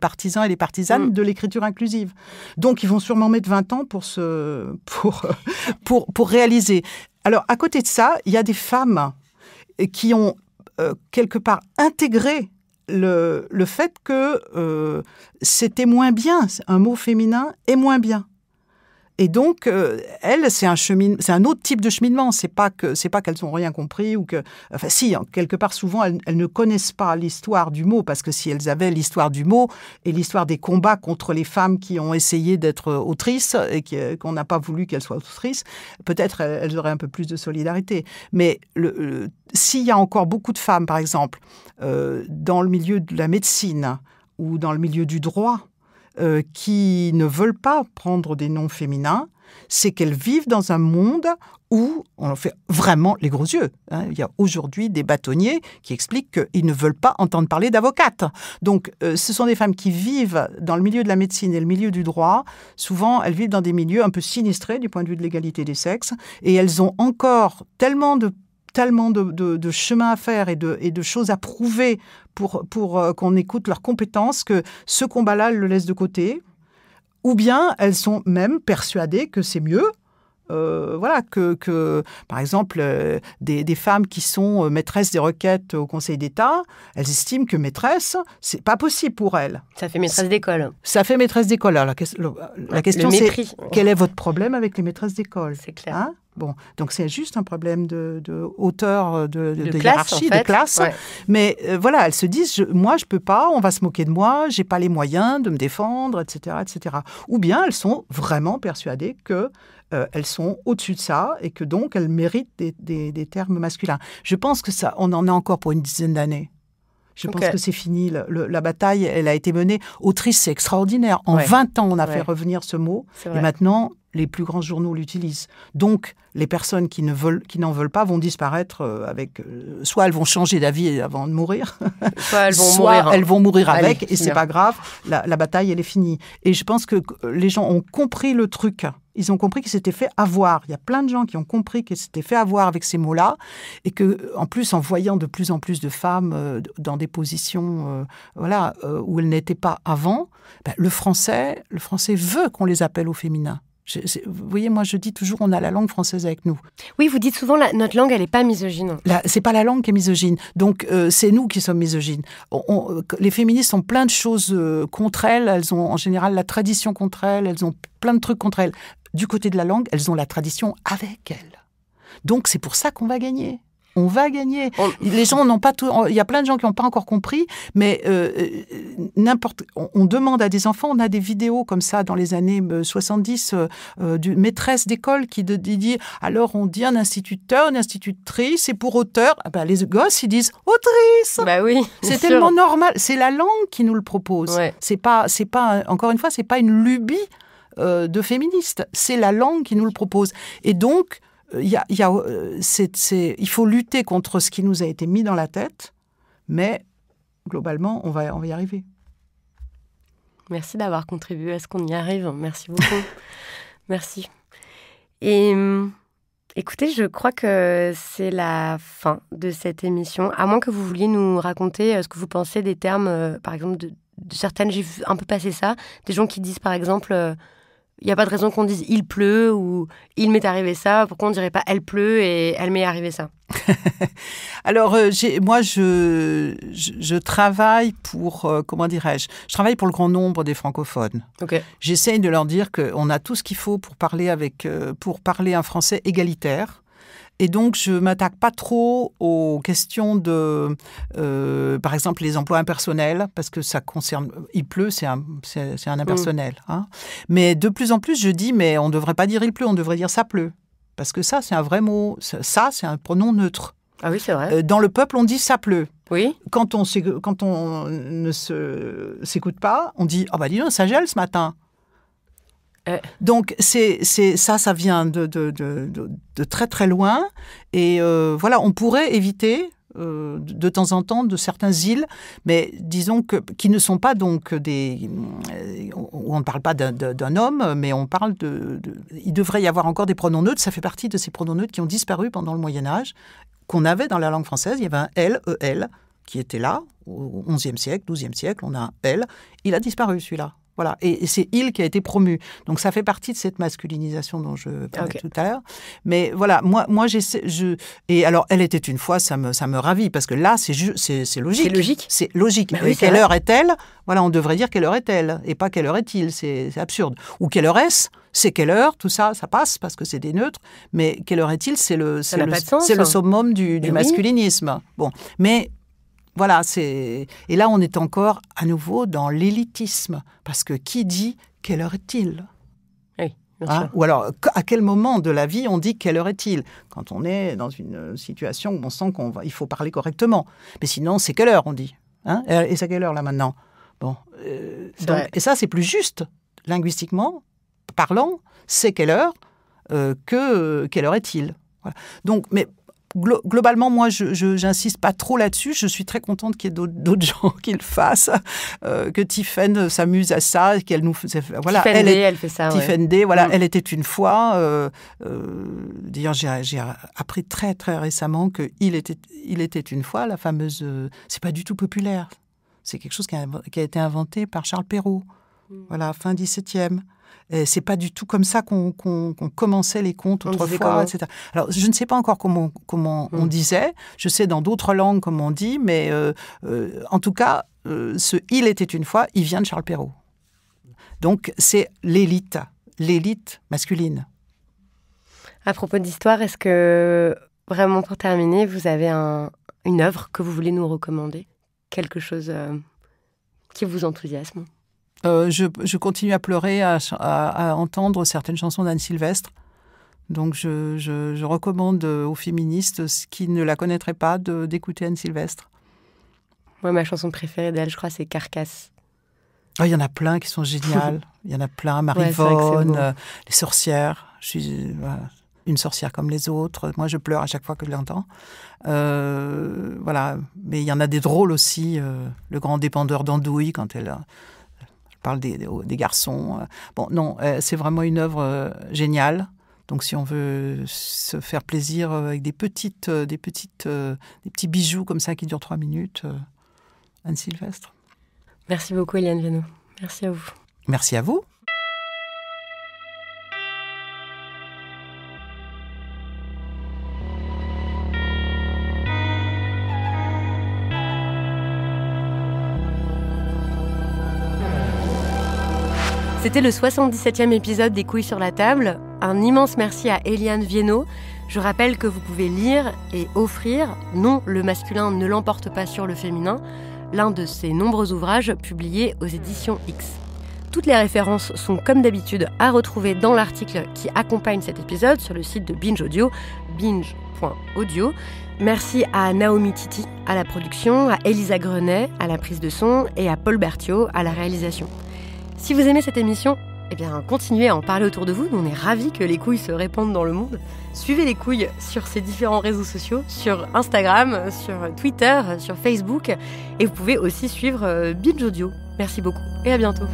partisans et les partisanes mm. de l'écriture inclusive. Donc, ils vont sûrement mettre 20 ans pour, pour, pour, réaliser. Alors, à côté de ça, il y a des femmes qui ont euh, quelque part intégré le, fait que euh, c'était moins bien, un mot féminin est moins bien. Et donc, euh, elles, c'est un, autre type de cheminement. C'est pas que c'est pas qu'elles n'ont rien compris ou que, enfin, si hein, quelque part souvent elles, ne connaissent pas l'histoire du mot parce que si elles avaient l'histoire du mot et l'histoire des combats contre les femmes qui ont essayé d'être autrices et euh, qu'on n'a pas voulu qu'elles soient autrices, peut-être elles auraient un peu plus de solidarité. Mais s'il y a encore beaucoup de femmes, par exemple, euh, dans le milieu de la médecine ou dans le milieu du droit, euh, qui ne veulent pas prendre des noms féminins, c'est qu'elles vivent dans un monde où on fait vraiment les gros yeux. Hein. Il y a aujourd'hui des bâtonniers qui expliquent qu'ils ne veulent pas entendre parler d'avocates. Donc, euh, ce sont des femmes qui vivent dans le milieu de la médecine et le milieu du droit. Souvent, elles vivent dans des milieux un peu sinistrés du point de vue de l'égalité des sexes. Et elles ont encore tellement de tellement de, de, chemin à faire et de, et de choses à prouver pour, pour euh, qu'on écoute leurs compétences que ce combat-là, le laissent de côté. Ou bien elles sont même persuadées que c'est mieux. Euh, voilà, que, par exemple, euh, des, femmes qui sont maîtresses des requêtes au Conseil d'État, elles estiment que maîtresse, c'est pas possible pour elles. Ça fait maîtresse d'école. Ça fait maîtresse d'école. Alors, la, question, c'est quel est votre problème avec les maîtresses d'école C'est clair. Hein Bon, donc c'est juste un problème de, hauteur, euh, de, hiérarchie, de classe. Mais euh, voilà, elles se disent, moi je peux pas, on va se moquer de moi, j'ai pas les moyens de me défendre, etc., etc. Ou bien elles sont vraiment persuadées que euh, elles sont au-dessus de ça et que donc elles méritent des, termes masculins. Je pense que ça, on en a encore pour une dizaine d'années. Je pense que c'est fini. la bataille, elle a été menée. Autrice, c'est extraordinaire. En 20 ans, on a fait revenir ce mot. Et maintenant, les plus grands journaux l'utilisent. Donc, les personnes qui ne veulent, qui n'en veulent pas vont disparaître euh, avec. Euh, soit elles vont changer d'avis avant de mourir, soit elles vont mourir, avec, et c'est pas grave. La, bataille, elle est finie. Et je pense que les gens ont compris le truc. Ils ont compris qu'ils s'étaient fait avoir. Il y a plein de gens qui ont compris qu'ils s'étaient fait avoir avec ces mots-là, et que, en plus, en voyant de plus en plus de femmes euh, dans des positions, voilà, où elles n'étaient pas avant, ben, le français, le français veut qu'on les appelle au féminin vous voyez, moi, je dis toujours, on a la langue française avec nous. Oui, vous dites souvent, notre langue, elle n'est pas misogyne. C'est pas la langue qui est misogyne. Donc, euh, c'est nous qui sommes misogynes. les féministes ont plein de choses euh, contre elles. Elles ont en général la tradition contre elles. Elles ont plein de trucs contre elles. Du côté de la langue, elles ont la tradition avec elles. Donc, c'est pour ça qu'on va gagner on va gagner. Les gens n'ont pas tout. Il y a plein de gens qui n'ont pas encore compris, mais euh, euh, n'importe. On, demande à des enfants. On a des vidéos comme ça dans les années 70 euh, euh d'une maîtresse d'école qui dit alors on dit un instituteur, une institutrice, et pour auteur, ah ben, les gosses ils disent autrice. Bah oui. C'est tellement normal. C'est la langue qui nous le propose. C'est pas, c'est pas. Encore une fois, c'est pas une lubie de féministe. C'est la langue qui nous le propose. Et donc euh, y euh, il faut lutter contre ce qui nous a été mis dans la tête, mais globalement, on va, on va y arriver. Merci d'avoir contribué à ce qu'on y arrive. Merci beaucoup. Merci. Et hum, écoutez, je crois que c'est la fin de cette émission, à moins que vous vouliez nous raconter euh, ce que vous pensez des termes, par exemple, de, de certaines, j'ai un peu passé ça, des gens qui disent par exemple... Il n'y a pas de raison qu'on dise il pleut ou il m'est arrivé ça. Pourquoi on ne dirait pas elle pleut et elle m'est arrivé ça Alors, euh, moi, je, je, travaille pour, euh, comment dirais-je, je travaille pour le grand nombre des francophones. J'essaye de leur dire qu'on a tout ce qu'il faut pour parler, avec, euh, pour parler un français égalitaire et donc, je m'attaque pas trop aux questions de, euh, par exemple, les emplois impersonnels, parce que ça concerne. Il pleut, c'est un, c'est, un mm. impersonnel. Hein. Mais de plus en plus, je dis, mais on ne devrait pas dire il pleut, on devrait dire ça pleut. Parce que ça, c'est un vrai mot. Ça, c'est un pronom neutre. Ah oui, c'est vrai. Euh, dans le peuple, on dit ça pleut. Oui. Quand on, quand on ne s'écoute pas, on dit ah oh bah dis donc ça gèle ce matin. Euh. donc c'est ça, ça vient de, de, très très loin. Et euh, voilà, on pourrait éviter euh, de temps en temps de certains îles, mais disons que qui ne sont pas donc des. on ne parle pas d'un homme, mais on parle de, de, Il devrait y avoir encore des pronoms neutres. Ça fait partie de ces pronoms neutres qui ont disparu pendant le Moyen Âge, qu'on avait dans la langue française. Il y avait un L, E, L, qui était là au XIe siècle, XIIe siècle. On a un L. Il a disparu celui-là. Voilà. Et, c'est il qui a été promu. Donc ça fait partie de cette masculinisation dont je parlais tout à l'heure. Mais voilà, moi, moi j'essaie. Je... Et alors, elle était une fois, ça me, ça me ravit, parce que là, c'est logique. C'est logique. C'est logique. Bah quelle heure est-elle Voilà, on devrait dire quelle heure est-elle, et pas quelle heure est-il. C'est absurde. Ou quelle heure est-ce c'est quelle heure, tout ça, ça passe parce que c'est des neutres, mais quelle heure est-il C'est le, c'est le, hein. summum du, masculinisme. Bon, mais voilà, c'est et là on est encore à nouveau dans l'élitisme parce que qui dit quelle heure est-il hein Ou alors à quel moment de la vie on dit quelle heure est-il quand on est dans une situation où on sent qu'on va... il faut parler correctement. Mais sinon c'est quelle heure on dit hein Et c'est quelle heure là maintenant Bon, euh, et ça c'est plus juste linguistiquement parlant, c'est quelle heure euh, que quelle heure est-il voilà. Donc mais globalement, moi, je n'insiste pas trop là-dessus. Je suis très contente qu'il y ait d'autres gens qui le fassent, euh, que Tiffen euh, s'amuse à ça, qu'elle nous Voilà, elle, D, fait ça. D, voilà, mm. elle était une fois. Euh, d'ailleurs, j'ai appris très, très récemment qu'il était, il était une fois la fameuse. c'est pas du tout populaire. C'est quelque chose qui a, été inventé par Charles Perrault, mm. voilà, fin 17e c'est pas du tout comme ça qu'on commençait les contes autrefois, etc. Alors, je ne sais pas encore comment, comment on hmm. disait. Je sais dans d'autres langues comment on dit, mais euh, euh, en tout cas, euh, ce il était une fois, il vient de Charles Perrault. Donc, c'est l'élite, l'élite masculine. À propos d'histoire, est-ce que vraiment pour terminer, vous avez un, une œuvre que vous voulez nous recommander Quelque chose qui vous enthousiasme euh, je, continue à pleurer à, entendre certaines chansons d'Anne Sylvestre. Donc je, recommande euh, aux féministes euh, qui ne la connaîtraient pas d'écouter Anne Sylvestre. Moi, ma chanson préférée d'elle, je crois, c'est Carcasse. Ah, il y en a plein qui sont géniales. Il y en a plein. Marie Vaughan, Les Sorcières. Je suis une sorcière comme les autres. Moi, je pleure à chaque fois que je l'entends. voilà. Mais il y en a des drôles aussi. le grand dépendeur d'Andouille, quand elle parle des, des garçons. Euh. Bon, non, euh, c'est vraiment une œuvre euh, géniale. Donc si on veut se faire plaisir avec des petites, des petites, des petits bijoux comme ça qui durent trois minutes, Anne Sylvestre. Merci beaucoup, Eliane Viano. Merci à vous. Merci à vous. C'était le 77e épisode des Couilles sur la table. Un immense merci à Eliane Viennot. Je rappelle que vous pouvez lire et offrir Non, le masculin ne l'emporte pas sur le féminin, l'un de ses nombreux ouvrages publiés aux éditions X. Toutes les références sont comme d'habitude à retrouver dans l'article qui accompagne cet épisode sur le site de Binge Audio, binge.audio. Merci à Naomi Titi à la production, à Elisa Grenet à la prise de son et à Paul Berthiaud à la réalisation. Si vous aimez cette émission, eh bien, continuez à en parler autour de vous. Nous, on est ravis que les couilles se répandent dans le monde. Suivez les couilles sur ces différents réseaux sociaux, sur Instagram, sur Twitter, sur Facebook. Et vous pouvez aussi suivre euh, Binge Audio. Merci beaucoup et à bientôt.